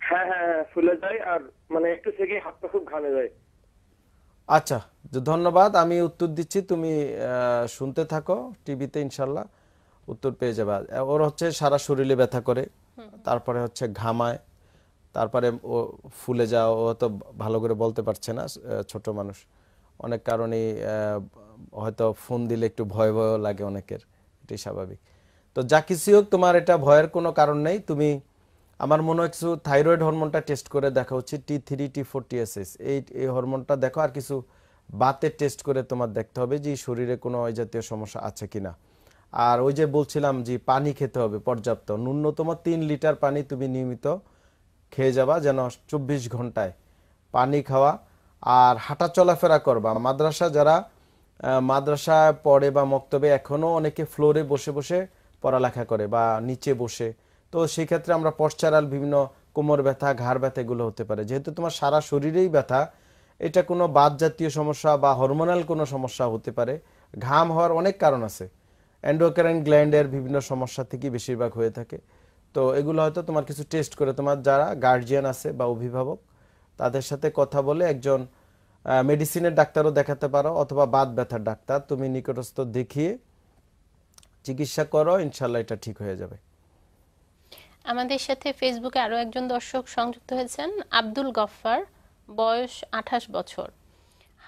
হ্যাঁ, হ্যাঁ, হ্যাঁ, মানে আচ্ছা যে ধন্যবাদ আমি উত্তর দিচ্ছি তুমি শুনতে থাকো টিভিতে ইনশাল্লাহ উত্তর পেয়ে যাবে ওর হচ্ছে সারা শরীরে ব্যথা করে তারপরে হচ্ছে ঘামায় তারপরে ও ফুলে যাওয়া ও তো ভালো করে বলতে পারছে না ছোট মানুষ অনেক কারণেই হয়তো ফোন দিলে একটু ভয় ভয় লাগে অনেকের এটাই স্বাভাবিক তো যা কিছু হোক তোমার এটা ভয়ের কোনো কারণ নেই তুমি আমার মনে হয় কিছু থাইরয়েড হরমোনটা টেস্ট করে দেখা উচিত T three T four S এই এই হরমোনটা দেখো আর কিছু বাতের টেস্ট করে তোমার দেখতে হবে যে শরীরে কোনো ওই জাতীয় সমস্যা আছে কি না আর ওই যে বলছিলাম যে পানি খেতে হবে পর্যাপ্ত ন্যূনতম তিন লিটার পানি তুমি নিয়মিত খেয়ে যাবা যেন চব্বিশ ঘন্টায় পানি খাওয়া আর হাঁটা চলাফেরা করবা মাদ্রাসা যারা মাদ্রাসা পড়ে বা মক্তবে এখনও অনেকে ফ্লোরে বসে বসে পড়ালেখা করে বা নিচে বসে তো সেই ক্ষেত্রে আমরা পশ্চারাল বিভিন্ন কোমর ব্যথা ঘাড় ব্যথা এগুলো হতে পারে যেহেতু তোমার সারা শরীরেই ব্যথা এটা কোনো বাদ জাতীয় সমস্যা বা হরমোনাল কোনো সমস্যা হতে পারে ঘাম হওয়ার অনেক কারণ আছে অ্যান্ডোকারেন গ্ল্যান্ডের বিভিন্ন সমস্যা থেকে বেশিরভাগ হয়ে থাকে তো এগুলো হয়তো তোমার কিছু টেস্ট করে তোমার যারা গার্জিয়ান আছে বা অভিভাবক তাদের সাথে কথা বলে একজন মেডিসিনের ডাক্তারও দেখাতে পারো অথবা বাত ব্যথার ডাক্তার তুমি নিকটস্থ দেখিয়ে চিকিৎসা করো ইনশাল্লাহ এটা ঠিক হয়ে যাবে আমাদের সাথে ফেসবুকে আরো একজন দর্শক সংযুক্ত হয়েছেন আব্দুল গফফার বয়স আঠাশ বছর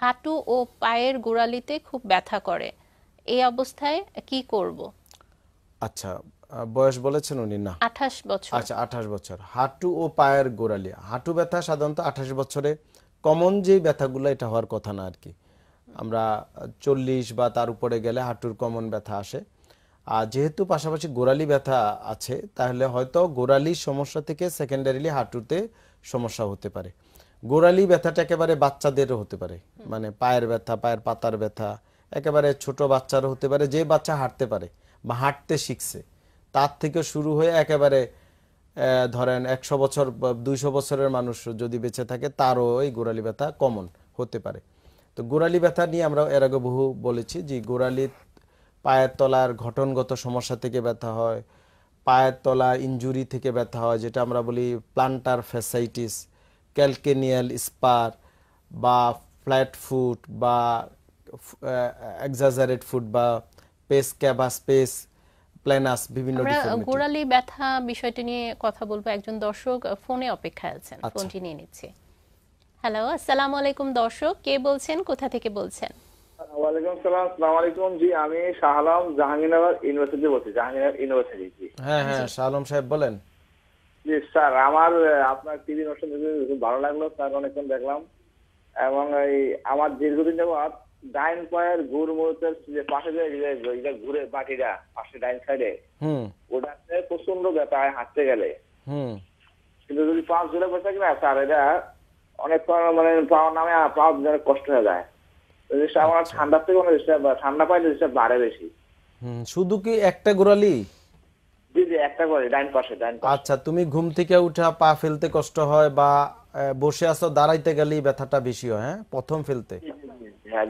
হাঁটু ও পায়ের গোড়ালিতে খুব ব্যথা করে এই অবস্থায় কি করব আচ্ছা বয়স বলেছেন উনি না আঠাশ বছর আচ্ছা আঠাশ বছর হাঁটু ও পায়ের গোড়ালি হাঁটু ব্যথা সাধারণত আঠাশ বছরে কমন যে ব্যথাগুলো এটা হওয়ার কথা না আর কি আমরা চল্লিশ বা তার উপরে গেলে হাঁটুর কমন ব্যথা আসে আর যেহেতু পাশাপাশি গোড়ালি ব্যথা আছে তাহলে হয়তো গোড়ালির সমস্যা থেকে সেকেন্ডারিলি হাঁটুতে সমস্যা হতে পারে গোড়ালি ব্যথাটা একেবারে বাচ্চাদেরও হতে পারে মানে পায়ের ব্যথা পায়ের পাতার ব্যথা একেবারে ছোট বাচ্চারও হতে পারে যে বাচ্চা হাঁটতে পারে বা হাঁটতে শিখছে তার থেকে শুরু হয়ে একেবারে ধরেন একশো বছর দুইশো বছরের মানুষ যদি বেঁচে থাকে তারও এই গোড়ালি ব্যথা কমন হতে পারে তো গোড়ালি ব্যথা নিয়ে আমরা এর আগে বহু বলেছি যে গোড়ালি পায়ের তলার ঘটনগত সমস্যা থেকে ব্যথা হয় পায়ের তলা ইঞ্জুরি থেকে ব্যথা হয় যেটা আমরা বলি প্লান্টার ফ্যাসাইটিস ক্যালকেনিয়াল স্পার বা ফ্ল্যাট ফুট বা এক্সাজারেট ফুট uh, বা পেস ক্যাবাস স্পেস প্ল্যানাস বিভিন্ন গোড়ালি ব্যথা বিষয়টি নিয়ে কথা বলবো একজন দর্শক ফোনে অপেক্ষায় আছেন আচ্ছা। ফোনটি নিয়ে নিচ্ছে হ্যালো আসসালামু আলাইকুম দর্শক কে বলছেন কোথা থেকে বলছেন ওয়ালাইকুম আসসালামু আলাইকুম জি আমি শাহালাম জাহাঙ্গীরনগর ইউনিভার্সিটি বলছি জাহাঙ্গীরনগর ইউনিভার্সিটি হ্যাঁ হ্যাঁ শাহালাম সাহেব বলেন জি স্যার আমার আপনার টিভি অনুষ্ঠান ভালো লাগলো স্যার অনেকক্ষণ দেখলাম এবং এই আমার দীর্ঘদিন যাবৎ ডাইন পায়ের ঘুর মুহূর্তের যে পাশে যায় ঘুরে বাটিটা পাশে ডাইন সাইডে ওটাতে প্রচন্ড ব্যথা হয় হাঁটতে গেলে কিন্তু যদি পাঁচ জোরে বসে না স্যার এটা অনেক মানে পাওয়ার নামে পাওয়া অনেক কষ্ট হয়ে যায় আমার আচ্ছা। ঠান্ডার থেকে অনেক ঠান্ডা পায়ে বাড়ে বেশি শুধু কি একটা গোড়ালি আচ্ছা তুমি ঘুম থেকে উঠা পা ফেলতে কষ্ট হয় বা বসে আছো দাঁড়াইতে গেলেই ব্যথাটা বেশি হয় হ্যাঁ প্রথম ফেলতে হ্যাঁ,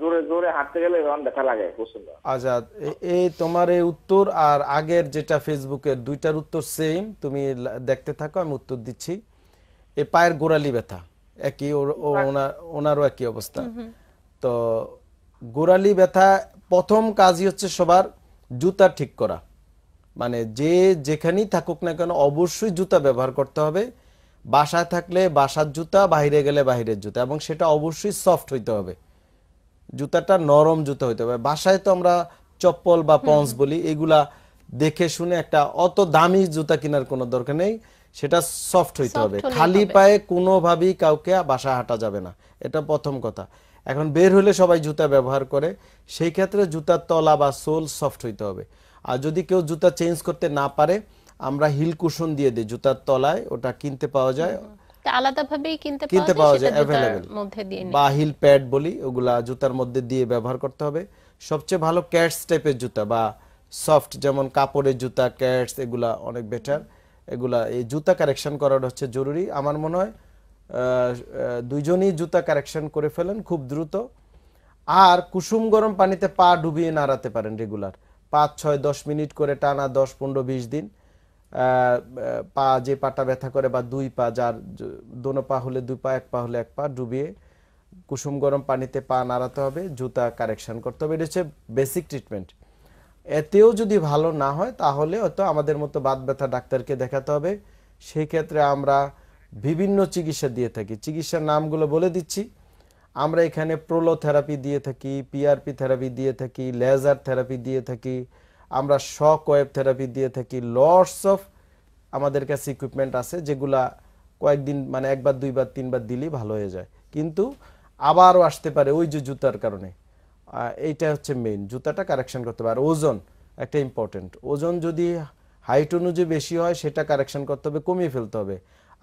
জোরে এই তোমার এই উত্তর আর আগের যেটা ফেসবুকের দুইটার উত্তর সেম তুমি দেখতে থাকো আমি উত্তর দিচ্ছি এই পায়ের গোড়ালি ব্যথা একই ওনারও একই অবস্থা তো গোড়ালি ব্যথা প্রথম কাজই হচ্ছে সবার জুতা ঠিক করা মানে যে যেখানেই থাকুক না কেন অবশ্যই জুতা ব্যবহার করতে হবে বাসায় থাকলে বাসার জুতা বাহিরে গেলে বাহিরের জুতা এবং সেটা অবশ্যই সফট হইতে হবে জুতাটা নরম জুতা হইতে হবে বাসায় তো আমরা চপ্পল বা পঞ্চ বলি এগুলা দেখে শুনে একটা অত দামি জুতা কেনার কোনো দরকার নেই সেটা সফট হইতে হবে খালি পায়ে কোনোভাবেই কাউকে বাসা হাঁটা যাবে না এটা প্রথম কথা এখন বের হলে সবাই জুতা ব্যবহার করে সেই ক্ষেত্রে জুতার তলা বা সোল সফট হইতে হবে আর যদি কেউ জুতা চেঞ্জ করতে না পারে আমরা হিল কুশন দিয়ে দিই জুতার তলায় ওটা কিনতে পাওয়া যায় আলাদাভাবেই কিনতে কিনতে পাওয়া যায় অ্যাভেলেবল মধ্যে দিয়ে বা হিল প্যাড বলি ওগুলা জুতার মধ্যে দিয়ে ব্যবহার করতে হবে সবচেয়ে ভালো ক্যাটস টাইপের জুতা বা সফট যেমন কাপড়ের জুতা ক্যাটস এগুলা অনেক বেটার এগুলা এই জুতা কারেকশন করাটা হচ্ছে জরুরি আমার মনে হয় দুইজনই জুতা কারেকশন করে ফেলেন খুব দ্রুত আর কুসুম গরম পানিতে পা ডুবিয়ে নাড়াতে পারেন রেগুলার পাঁচ ছয় দশ মিনিট করে টানা দশ পনেরো বিশ দিন পা যে পাটা ব্যথা করে বা দুই পা যার দোনো পা হলে দুই পা এক পা হলে এক পা ডুবিয়ে কুসুম গরম পানিতে পা নাড়াতে হবে জুতা কারেকশান করতে হবে এটা হচ্ছে বেসিক ট্রিটমেন্ট এতেও যদি ভালো না হয় তাহলে হয়তো আমাদের মতো বাত ব্যথা ডাক্তারকে দেখাতে হবে সেই ক্ষেত্রে আমরা বিভিন্ন চিকিৎসা দিয়ে থাকি চিকিৎসার নামগুলো বলে দিচ্ছি আমরা এখানে প্রোলো থেরাপি দিয়ে থাকি পিআরপি থেরাপি দিয়ে থাকি লেজার থেরাপি দিয়ে থাকি আমরা শক ওয়েব থেরাপি দিয়ে থাকি লস অফ আমাদের কাছে ইকুইপমেন্ট আছে যেগুলা কয়েকদিন মানে একবার দুইবার তিনবার দিলেই ভালো হয়ে যায় কিন্তু আবারও আসতে পারে ওই যে জুতার কারণে এইটা হচ্ছে মেইন জুতাটা কারেকশন করতে পারে ওজন একটা ইম্পর্টেন্ট ওজন যদি হাইট অনুযায়ী বেশি হয় সেটা কারেকশন করতে হবে কমিয়ে ফেলতে হবে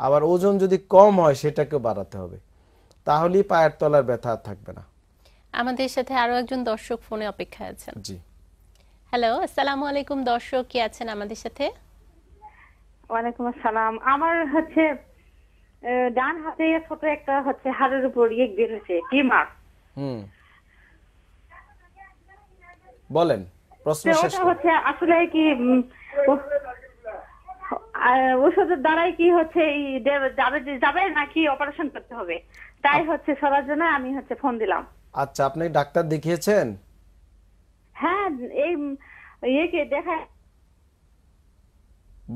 আবার ওজন যদি কম হয় সেটাকে বাড়াতে হবে তাহলেই পায়ের তলার ব্যথা থাকবে না আমাদের সাথে আরো একজন দর্শক ফোনে অপেক্ষা আছেন জি হ্যালো আসসালামু আলাইকুম দর্শক কি আছেন আমাদের সাথে ওয়ালাইকুম আসসালাম আমার হচ্ছে ডান হাতে ছোট একটা হচ্ছে হাড়ের উপর ইয়ে কি মার হুম বলেন প্রশ্ন শেষ হচ্ছে আসলে কি ওষুধের দ্বারাই কি হচ্ছে যাবে নাকি অপারেশন করতে হবে তাই হচ্ছে সবার জন্য আমি হচ্ছে ফোন দিলাম আচ্ছা আপনি ডাক্তার দেখিয়েছেন হ্যাঁ এই ইয়েকে দেখা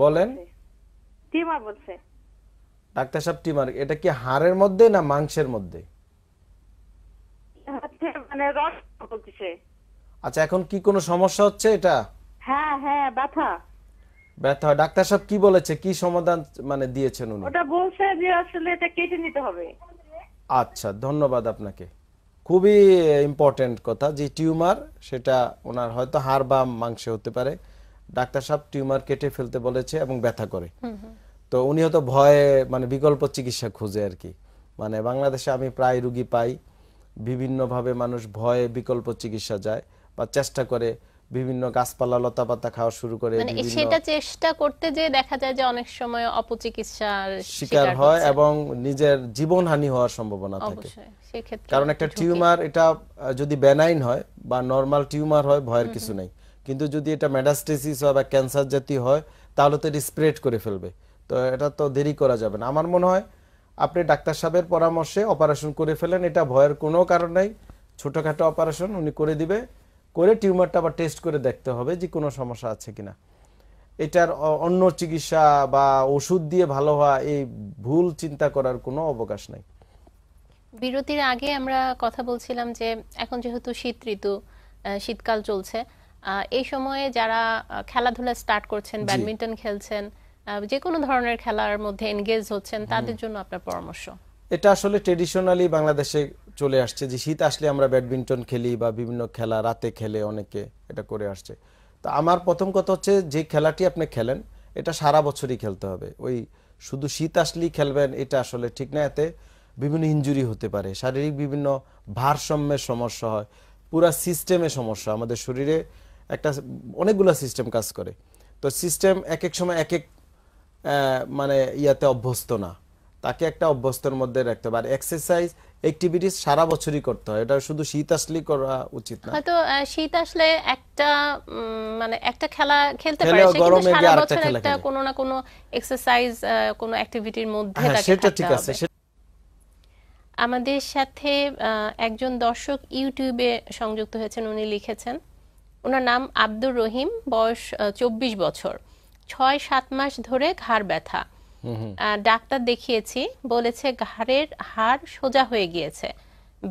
বলেন টিমার বলছে ডাক্তার সাহেব টিমার এটা কি হাড়ের মধ্যে না মাংসের মধ্যে মানে রস বলতেছে আচ্ছা এখন কি কোনো সমস্যা হচ্ছে এটা হ্যাঁ হ্যাঁ ব্যথা ব্যথা ডাক্তার সাহেব কি বলেছে কি সমাধান মানে দিয়েছেন উনি ওটা বলছে যে আসলে এটা কেটে নিতে হবে আচ্ছা ধন্যবাদ আপনাকে খুবই ইম্পর্টেন্ট কথা যে টিউমার সেটা ওনার হয়তো হাড় বা মাংসে হতে পারে ডাক্তার সাহেব টিউমার কেটে ফেলতে বলেছে এবং ব্যথা করে তো উনি হয়তো ভয়ে মানে বিকল্প চিকিৎসা খুঁজে আর কি মানে বাংলাদেশে আমি প্রায় রুগী পাই বিভিন্নভাবে মানুষ ভয়ে বিকল্প চিকিৎসা যায় বা চেষ্টা করে বিভিন্ন গাছপালা লতাপাতা খাওয়া শুরু করে মানে সেটা চেষ্টা করতে যে দেখা যায় যে অনেক সময় অপচিকিৎসার শিকার হয় এবং নিজের জীবনহানি হওয়ার সম্ভাবনা থাকে কারণ একটা টিউমার এটা যদি বেনাইন হয় বা নর্মাল টিউমার হয় ভয়ের কিছু নাই কিন্তু যদি এটা মেডাস্টেসিস হয় বা ক্যান্সার জাতীয় হয় তাহলে তো এটা স্প্রেড করে ফেলবে তো এটা তো দেরি করা যাবে না আমার মনে হয় আপনি ডাক্তার সাহেবের পরামর্শে অপারেশন করে ফেলেন এটা ভয়ের কোনো কারণ নাই ছোটখাটো অপারেশন উনি করে দিবে করে টিউমারটা আবার টেস্ট করে দেখতে হবে যে কোনো সমস্যা আছে কিনা এটার অন্য চিকিৎসা বা ওষুধ দিয়ে ভালো হওয়া এই ভুল চিন্তা করার কোনো অবকাশ নাই বিরতির আগে আমরা কথা বলছিলাম যে এখন যেহেতু শীত ঋতু শীতকাল চলছে এই সময়ে যারা খেলাধুলা স্টার্ট করছেন ব্যাডমিন্টন খেলছেন যে কোনো ধরনের খেলার মধ্যে এনগেজ হচ্ছেন তাদের জন্য আপনার পরামর্শ এটা আসলে ট্রেডিশনালি বাংলাদেশে চলে আসছে যে শীত আসলে আমরা ব্যাডমিন্টন খেলি বা বিভিন্ন খেলা রাতে খেলে অনেকে এটা করে আসছে তা আমার প্রথম কথা হচ্ছে যে খেলাটি আপনি খেলেন এটা সারা বছরই খেলতে হবে ওই শুধু শীত আসলেই খেলবেন এটা আসলে ঠিক না এতে বিভিন্ন ইঞ্জুরি হতে পারে শারীরিক বিভিন্ন ভারসাম্যের সমস্যা হয় পুরা সিস্টেমে সমস্যা আমাদের শরীরে একটা অনেকগুলো সিস্টেম কাজ করে তো সিস্টেম এক এক সময় এক এক মানে ইয়াতে অভ্যস্ত না তাকে একটা অভ্যস্তর মধ্যে রাখতে পারে এক্সারসাইজ অ্যাক্টিভিটিস সারা বছরই করতে হয় এটা শুধু শীত আসলেই করা উচিত না হয়তো শীত আসলে একটা মানে একটা খেলা খেলতে পারে সেটা সারা বছর একটা কোনো না কোনো এক্সারসাইজ কোনো অ্যাক্টিভিটির মধ্যে থাকে হ্যাঁ, সেটা ঠিক আছে আমাদের সাথে একজন দর্শক ইউটিউবে সংযুক্ত হয়েছেন উনি লিখেছেন ওনার নাম আব্দুর রহিম বয়স চব্বিশ বছর ছয় সাত মাস ধরে ঘাড় ব্যথা ডাক্তার দেখিয়েছি বলেছে ঘাড়ের হাড় সোজা হয়ে গিয়েছে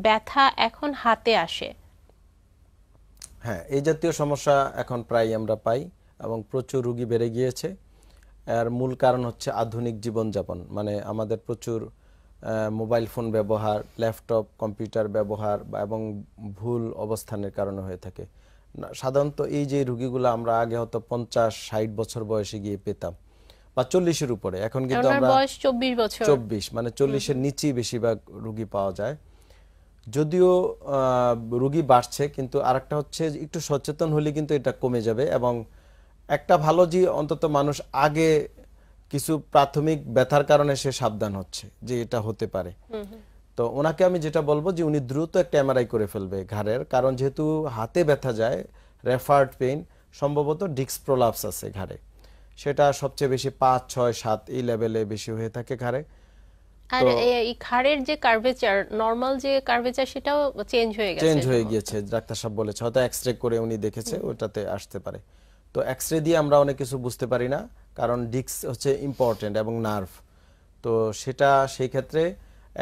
ব্যথা এখন হাতে আসে হ্যাঁ এই জাতীয় সমস্যা এখন প্রায় আমরা পাই এবং প্রচুর রুগী বেড়ে গিয়েছে এর মূল কারণ হচ্ছে আধুনিক জীবনযাপন মানে আমাদের প্রচুর মোবাইল ফোন ব্যবহার ল্যাপটপ কম্পিউটার ব্যবহার এবং ভুল অবস্থানের কারণে হয়ে থাকে সাধারণত এই যে রুগীগুলো আমরা আগে হয়তো পঞ্চাশ ষাট বছর বয়সে গিয়ে পেতাম বা চল্লিশের উপরে এখন কিন্তু আমরা চব্বিশ মানে চল্লিশের নিচেই বেশিরভাগ রুগী পাওয়া যায় যদিও রুগী বাড়ছে কিন্তু আরেকটা হচ্ছে একটু সচেতন হলে কিন্তু এটা কমে যাবে এবং একটা ভালো যে অন্তত মানুষ আগে কিছু প্রাথমিক ব্যথার কারণে সে সাবধান হচ্ছে যে এটা হতে পারে তো ওনাকে আমি যেটা বলবো যে উনি দ্রুত একটা এমআরআই করে ফেলবে ঘাড়ের কারণ যেহেতু হাতে ব্যথা যায় রেফার্ড পেইন সম্ভবত ডিক্স প্রোলাপস আছে ঘাড়ে সেটা সবচেয়ে বেশি পাঁচ ছয় সাত এই লেভেলে বেশি হয়ে থাকে ঘাড়ে আর এই খাড়ের যে কার্ভেচার নর্মাল যে কার্ভেচার সেটাও চেঞ্জ হয়ে গেছে চেঞ্জ হয়ে গিয়েছে ডাক্তার সাহেব বলেছে হয়তো এক্সরে করে উনি দেখেছে ওটাতে আসতে পারে তো এক্সরে দিয়ে আমরা অনেক কিছু বুঝতে পারি না কারণ ডিক্স হচ্ছে ইম্পর্টেন্ট এবং নার্ভ তো সেটা সেই ক্ষেত্রে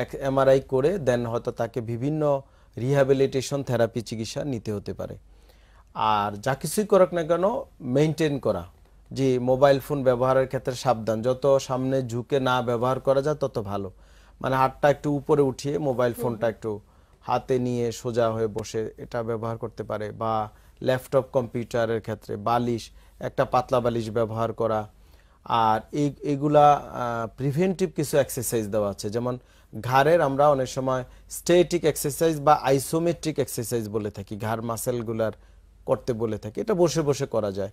এক এমআরআই করে দেন হয়তো তাকে বিভিন্ন রিহ্যাবিলিটেশন থেরাপি চিকিৎসা নিতে হতে পারে আর যা কিছুই করুক না কেন মেনটেন করা যে মোবাইল ফোন ব্যবহারের ক্ষেত্রে সাবধান যত সামনে ঝুঁকে না ব্যবহার করা যায় তত ভালো মানে হাতটা একটু উপরে উঠিয়ে মোবাইল ফোনটা একটু হাতে নিয়ে সোজা হয়ে বসে এটা ব্যবহার করতে পারে বা ল্যাপটপ কম্পিউটারের ক্ষেত্রে বালিশ একটা পাতলা বালিশ ব্যবহার করা আর এই এগুলা প্রিভেন্টিভ কিছু এক্সারসাইজ দেওয়া আছে যেমন ঘাড়ের আমরা অনেক সময় স্টেটিক এক্সারসাইজ বা আইসোমেট্রিক এক্সারসাইজ বলে থাকি ঘাড় মাসেলগুলার করতে বলে থাকি এটা বসে বসে করা যায়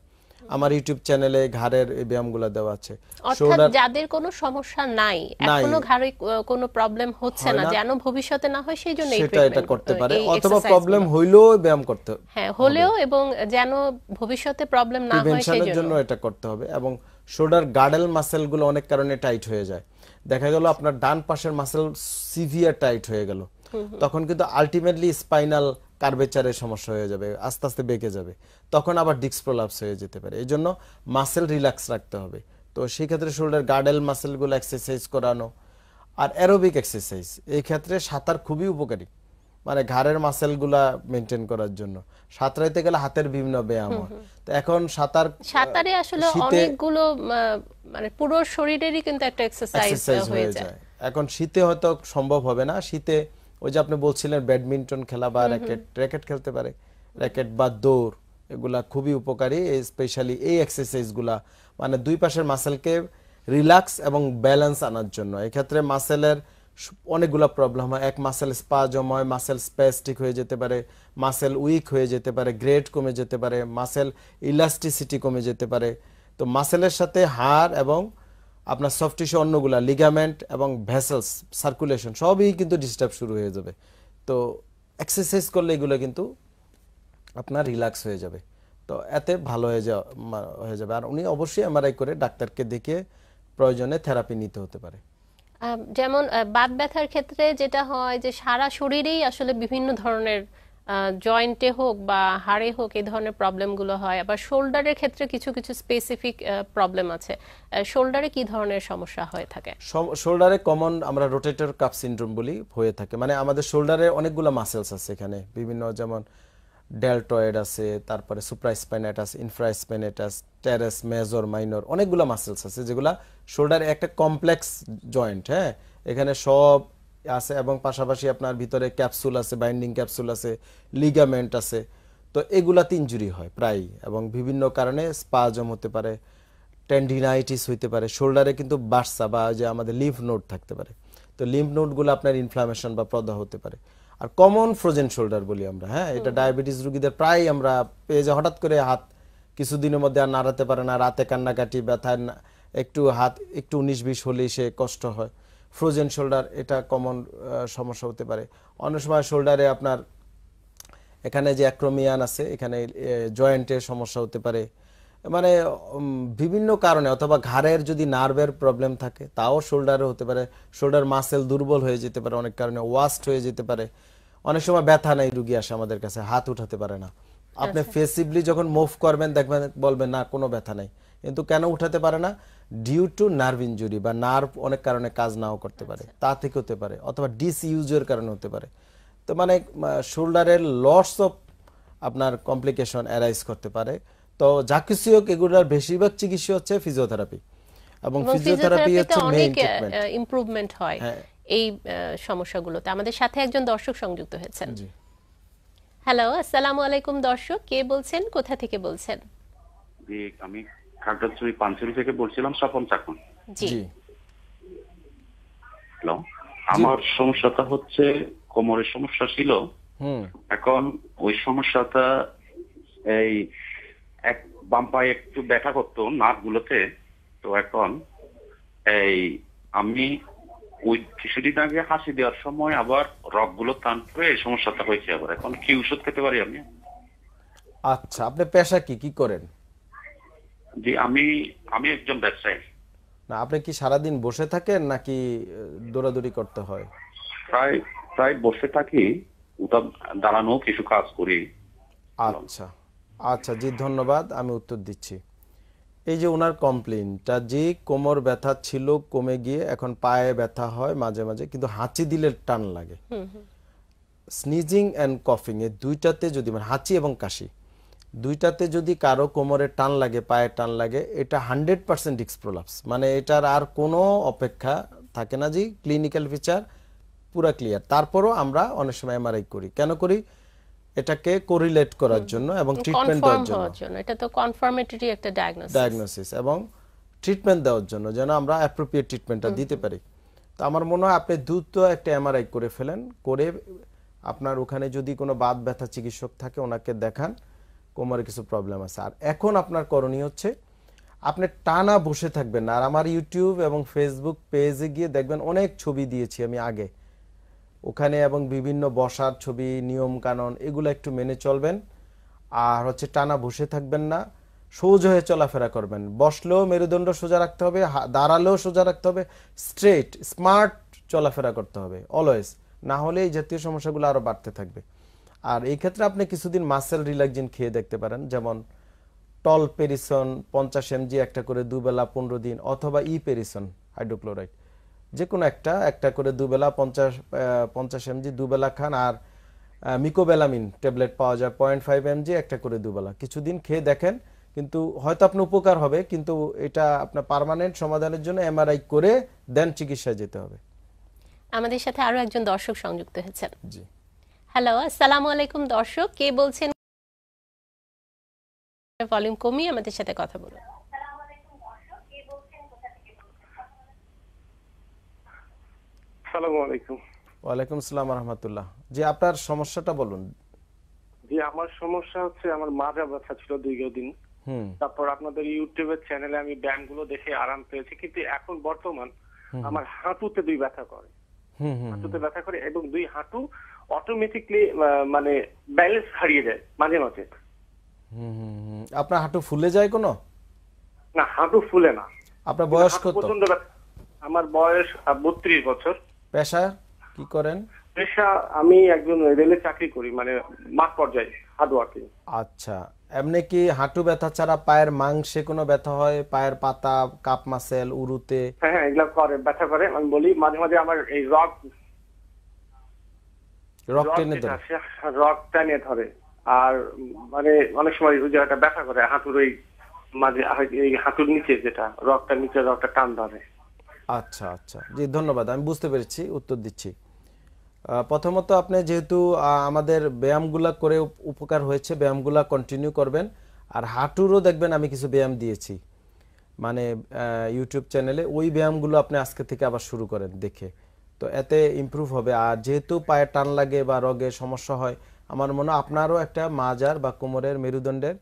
আমার ইউটিউব চ্যানেলে ঘাড়ের এই ব্যায়ামগুলো দেওয়া আছে অর্থাৎ যাদের কোনো সমস্যা নাই এখনো ঘাড়ে কোনো প্রবলেম হচ্ছে না যেন ভবিষ্যতে না হয় সেই জন্য এটা এটা করতে পারে অথবা প্রবলেম হইলেও ব্যায়াম করতে হ্যাঁ হলেও এবং যেন ভবিষ্যতে প্রবলেম না হয় সেই জন্য এটা করতে হবে এবং শোল্ডার গার্ডেল মাসেল গুলো অনেক কারণে টাইট হয়ে যায় দেখা গেল আপনার ডান পাশের মাসেল সিভিয়ার টাইট হয়ে গেল তখন কিন্তু আলটিমেটলি স্পাইনাল কার্ভেচারের সমস্যা হয়ে যাবে আস্তে আস্তে বেঁকে যাবে তখন আবার ডিস্ক প্রলাপস হয়ে যেতে পারে এই জন্য মাসেল রিল্যাক্স রাখতে হবে তো সেই ক্ষেত্রে শোল্ডার গার্ডেল মাসেলগুলো এক্সারসাইজ করানো আর অ্যারোবিক এক্সারসাইজ এই ক্ষেত্রে সাঁতার খুবই উপকারী মানে ঘাড়ের মাসেলগুলা মেনটেন করার জন্য সাঁতারাইতে গেলে হাতের বিভিন্ন ব্যায়াম হয় তো এখন সাঁতার সাঁতারে আসলে অনেকগুলো মানে পুরো শরীরেরই কিন্তু একটা এক্সারসাইজ হয়ে যায় এখন শীতে হয়তো সম্ভব হবে না শীতে ওই যে আপনি বলছিলেন ব্যাডমিন্টন খেলা বা র্যাকেট র্যাকেট খেলতে পারে র্যাকেট বা দৌড় এগুলা খুবই উপকারী স্পেশালি এই এক্সারসাইজগুলা মানে দুই পাশের মাসেলকে রিল্যাক্স এবং ব্যালেন্স আনার জন্য এক্ষেত্রে মাসেলের অনেকগুলো প্রবলেম হয় এক muscle spasm muscle spastic হয়ে যেতে পারে মাসেল উইক হয়ে যেতে পারে গ্রেড কমে যেতে পারে মাসেল ইলাস্টিসিটি কমে যেতে পারে তো মাসেলের সাথে হাড় এবং আপনার সফট টিস্যু অন্যগুলা লিগামেন্ট এবং ভ্যাসেলস সার্কুলেশন সবই কিন্তু ডিস্টার্ব শুরু হয়ে যাবে তো এক্সারসাইজ করলে এগুলো কিন্তু আপনার রিল্যাক্স হয়ে যাবে তো এতে ভালো হয়ে যাওয়া হয়ে যাবে আর উনি অবশ্যই এমআরআই করে ডাক্তারকে দেখে প্রয়োজনে থেরাপি নিতে হতে পারে যেমন বাত ব্যথার ক্ষেত্রে যেটা হয় যে সারা শরীরেই আসলে বিভিন্ন ধরনের জয়েন্টে হোক বা হাড়ে হোক এই ধরনের প্রবলেমগুলো হয় আবার শোল্ডারের ক্ষেত্রে কিছু কিছু স্পেসিফিক প্রবলেম আছে শোল্ডারে কি ধরনের সমস্যা হয়ে থাকে শোল্ডারে কমন আমরা রোটেটর কাপ সিনড্রোম বলি হয়ে থাকে মানে আমাদের শোল্ডারে অনেকগুলো মাসেলস আছে এখানে বিভিন্ন যেমন ডেলটয়েড আছে তারপরে supraspinatus infraspinatus teres major minor অনেকগুলো মাসেলস আছে যেগুলা শোল্ডারে একটা কমপ্লেক্স জয়েন্ট হ্যাঁ এখানে সব আছে এবং পাশাপাশি আপনার ভিতরে ক্যাপসুল আছে বাইন্ডিং ক্যাপসুল আছে লিগামেন্ট আছে তো এগুলাতে ইঞ্জুরি হয় প্রায়ই এবং বিভিন্ন কারণে স্পাজম হতে পারে টেন্ডিনাইটিস হইতে পারে শোল্ডারে কিন্তু বার্সা বা যে আমাদের লিম্ফ নোট থাকতে পারে তো লিম্ফ নোটগুলো আপনার ইনফ্লামেশন বা প্রদাহ হতে পারে আর কমন ফ্রোজেন শোল্ডার বলি আমরা হ্যাঁ এটা ডায়াবেটিস রুগীদের প্রায় আমরা পেয়ে যে হঠাৎ করে হাত কিছুদিনের মধ্যে আর নাড়াতে পারে না রাতে কান্নাকাটি ব্যথা একটু হাত একটু উনিশ বিশ হলেই সে কষ্ট হয় ফ্রোজেন শোল্ডার এটা কমন সমস্যা হতে পারে অন্য সময় শোল্ডারে আপনার এখানে যে অ্যাক্রোমিয়ান আছে এখানে জয়েন্টের সমস্যা হতে পারে মানে বিভিন্ন কারণে অথবা ঘাড়ের যদি নার্ভের প্রবলেম থাকে তাও শোল্ডারে হতে পারে শোল্ডার মাসেল দুর্বল হয়ে যেতে পারে অনেক কারণে ওয়াস্ট হয়ে যেতে পারে অনেক সময় ব্যথা নাই রুগী আসে আমাদের কাছে হাত উঠাতে পারে না আপনি ফেসিভলি আচ্ছা। যখন মুভ করবেন দেখবেন বলবেন না কোনো ব্যথা নাই কিন্তু কেন উঠাতে পারে না ডিউ টু নার্ভ ইঞ্জুরি বা নার্ভ অনেক কারণে কাজ নাও করতে পারে আচ্ছা। তা থেকে হতে পারে অথবা ডিসইউজের কারণে হতে পারে তো মানে শোল্ডারের লস অফ আপনার কমপ্লিকেশন অ্যারাইজ করতে পারে তো যা কিছু হোক এগুলোর বেশিরভাগ চিকিৎসা হচ্ছে ফিজিওথেরাপি এবং ফিজিওথেরাপি হচ্ছে মেইন ইমপ্রুভমেন্ট হয় হ্যাঁ। এই সমস্যাগুলোতে আমাদের সাথে একজন দর্শক সংযুক্ত হয়েছেন হ্যালো আসসালামু আলাইকুম দর্শক কে বলছেন কোথা থেকে বলছেন জি আমি খাগড়াছড়ি পাঞ্চুরি থেকে বলছিলাম স্বপন চাকন হ্যালো আমার সমস্যাটা হচ্ছে কোমরের সমস্যা ছিল এখন ওই সমস্যাটা এই এক বাম পায়ে একটু ব্যথা করতো নাক গুলোতে তো এখন এই আমি ওই কিছুদিন আগে হাসি দেওয়ার সময় আবার রক গুলো টান করে এই সমস্যাটা হয়েছে আবার এখন কি ওষুধ খেতে পারি আমি আচ্ছা আপনি পেশা কি কি করেন আমি আমি একজন ব্যবসায়ী না আপনি কি সারাদিন বসে থাকেন নাকি দৌড়াদৌড়ি করতে হয় প্রায় প্রায় বসে থাকি দাঁড়ানো কিছু কাজ করি আচ্ছা আচ্ছা জি ধন্যবাদ আমি উত্তর দিচ্ছি এই যে ওনার কমপ্লেনটা যে কোমর ব্যথা ছিল কমে গিয়ে এখন পায়ে ব্যথা হয় মাঝে মাঝে কিন্তু হাঁচি দিলে টান লাগে স্নিজিং অ্যান্ড কফিং এ দুইটাতে যদি মানে হাঁচি এবং কাশি দুইটাতে যদি কারো কোমরে টান লাগে পায়ে টান লাগে এটা হান্ড্রেড পার্সেন্ট ডিক্সপ্রোলাপস মানে এটার আর কোনো অপেক্ষা থাকে না যে ক্লিনিক্যাল ফিচার পুরা ক্লিয়ার তারপরও আমরা অনেক সময় এমআরআই করি কেন করি এটাকে কোরিলেট করার জন্য এবং ট্রিটমেন্ট দেওয়ার জন্য এটা তো কনফার্মেটরি একটা ডায়াগনোসিস ডায়াগনোসিস এবং ট্রিটমেন্ট দেওয়ার জন্য যেন আমরা অ্যাপ্রোপ্রিয়েট ট্রিটমেন্টটা দিতে পারি তো আমার মনে হয় আপনি দ্রুত একটা এমআরআই করে ফেলেন করে আপনার ওখানে যদি কোনো বাদ ব্যথা চিকিৎসক থাকে ওনাকে দেখান কোমরে কিছু প্রবলেম আছে আর এখন আপনার করণীয় হচ্ছে আপনি টানা বসে থাকবেন আর আমার ইউটিউব এবং ফেসবুক পেজে গিয়ে দেখবেন অনেক ছবি দিয়েছি আমি আগে ওখানে এবং বিভিন্ন বসার ছবি নিয়ম কানুন এগুলো একটু মেনে চলবেন আর হচ্ছে টানা বসে থাকবেন না সোজ হয়ে চলাফেরা করবেন বসলেও মেরুদণ্ড সোজা রাখতে হবে দাঁড়ালেও সোজা রাখতে হবে স্ট্রেট স্মার্ট চলাফেরা করতে হবে অলওয়েজ না হলে এই জাতীয় সমস্যাগুলো আরও বাড়তে থাকবে আর এই ক্ষেত্রে আপনি কিছুদিন মাসেল রিল্যাক্সিন খেয়ে দেখতে পারেন যেমন টল পেরিসন পঞ্চাশ এমজি একটা করে দুবেলা পনেরো দিন অথবা ই পেরিসন হাইড্রোক্লোরাইড যে কোনো একটা একটা করে দুবেলা পঞ্চাশ পঞ্চাশ এমজি দুবেলা খান আর মিকোবেলামিন ট্যাবলেট পাওয়া যায় পয়েন্ট ফাইভ এমজি একটা করে দুবেলা কিছুদিন খেয়ে দেখেন কিন্তু হয়তো আপনার উপকার হবে কিন্তু এটা আপনার পারমানেন্ট সমাধানের জন্য এমআরআই করে দেন চিকিৎসায় যেতে হবে আমাদের সাথে আরো একজন দর্শক সংযুক্ত হয়েছেন জি হ্যালো আসসালামু আলাইকুম দর্শক কে বলছেন ভলিউম কমিয়ে আমাদের সাথে কথা বলুন ওয়ালাইকুম আসসালাম রহমতুল্লাহ জি আপনার সমস্যাটা বলুন জি আমার সমস্যা হচ্ছে আমার মাজা ব্যথা ছিল দীর্ঘদিন তারপর আপনাদের ইউটিউবের চ্যানেলে আমি ব্যায়াম গুলো দেখে আরাম পেয়েছি কিন্তু এখন বর্তমান আমার হাঁটুতে দুই ব্যথা করে হাঁটুতে ব্যথা করে এবং দুই হাঁটু অটোমেটিকলি মানে ব্যালেন্স হারিয়ে যায় মাঝে মাঝে আপনার হাঁটু ফুলে যায় কোনো না হাঁটু ফুলে না আপনার বয়স কত আমার বয়স 32 বছর পেশা কি করেন পেশা আমি একজন রেলে চাকরি করি মানে মাঠ পর্যায়ে হার্ড ওয়ার্কিং আচ্ছা এমনি কি হাঁটু ব্যথা ছাড়া পায়ের মাংসে কোনো ব্যথা হয় পায়ের পাতা কাপ মাসেল উরুতে হ্যাঁ হ্যাঁ এগুলো করে ব্যথা করে আমি বলি মাঝে মাঝে আমার এই রক রক টেনে ধরে রক টেনে ধরে আর মানে অনেক সময় ওই জায়গাটা ব্যথা করে হাঁটুর ওই মাঝে এই হাঁটুর নিচে যেটা রকটা নিচে রকটা টান ধরে আচ্ছা আচ্ছা জি ধন্যবাদ আমি বুঝতে পেরেছি উত্তর দিচ্ছি প্রথমত আপনি যেহেতু আমাদের ব্যায়ামগুলা করে উপকার হয়েছে ব্যায়ামগুলা কন্টিনিউ করবেন আর হাঁটুরও দেখবেন আমি কিছু ব্যায়াম দিয়েছি মানে ইউটিউব চ্যানেলে ওই ব্যায়ামগুলো আপনি আজকে থেকে আবার শুরু করেন দেখে তো এতে ইম্প্রুভ হবে আর যেহেতু পায়ে টান লাগে বা রগে সমস্যা হয় আমার মনে হয় আপনারও একটা মাজার বা কোমরের মেরুদণ্ডের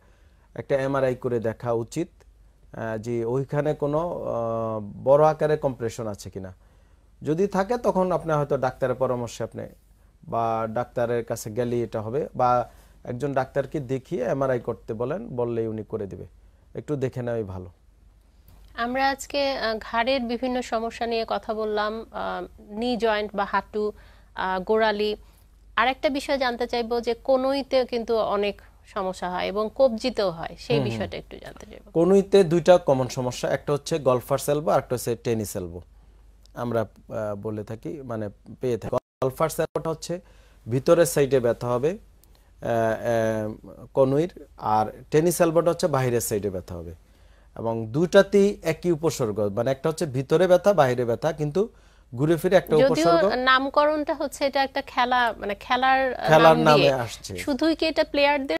একটা এমআরআই করে দেখা উচিত যে ওইখানে কোনো বড় আকারে কম্প্রেশন আছে কিনা যদি থাকে তখন আপনি হয়তো ডাক্তারের পরামর্শে আপনি বা ডাক্তারের কাছে গেলে এটা হবে বা একজন ডাক্তারকে দেখিয়ে এমআরআই করতে বলেন বললেই উনি করে দেবে একটু দেখে নেওয়াই ভালো আমরা আজকে ঘাড়ের বিভিন্ন সমস্যা নিয়ে কথা বললাম নি জয়েন্ট বা হাঁটু গোড়ালি আরেকটা বিষয় জানতে চাইবো যে কোনইতে কিন্তু অনেক সমস্যা হয় এবং কবজিতেও হয় সেই বিষয়টা একটু জানতে চাইবো কোনইতে দুইটা কমন সমস্যা একটা হচ্ছে গলফার সেলবো আর একটা হচ্ছে টেনিস এলবো আমরা বলে থাকি মানে পেয়ে থাকি গলফার সেলবোটা হচ্ছে ভিতরের সাইডে ব্যথা হবে কনুইর আর টেনিস এলবোটা হচ্ছে বাইরের সাইডে ব্যথা হবে এবং দুটাতেই একই উপসর্গ মানে একটা হচ্ছে ভিতরে ব্যথা বাইরে ব্যথা কিন্তু ঘুরে ফিরে একটা উপসর্গ নামকরণটা হচ্ছে এটা একটা খেলা মানে খেলার খেলার নামে আসছে শুধুই কি এটা প্লেয়ারদের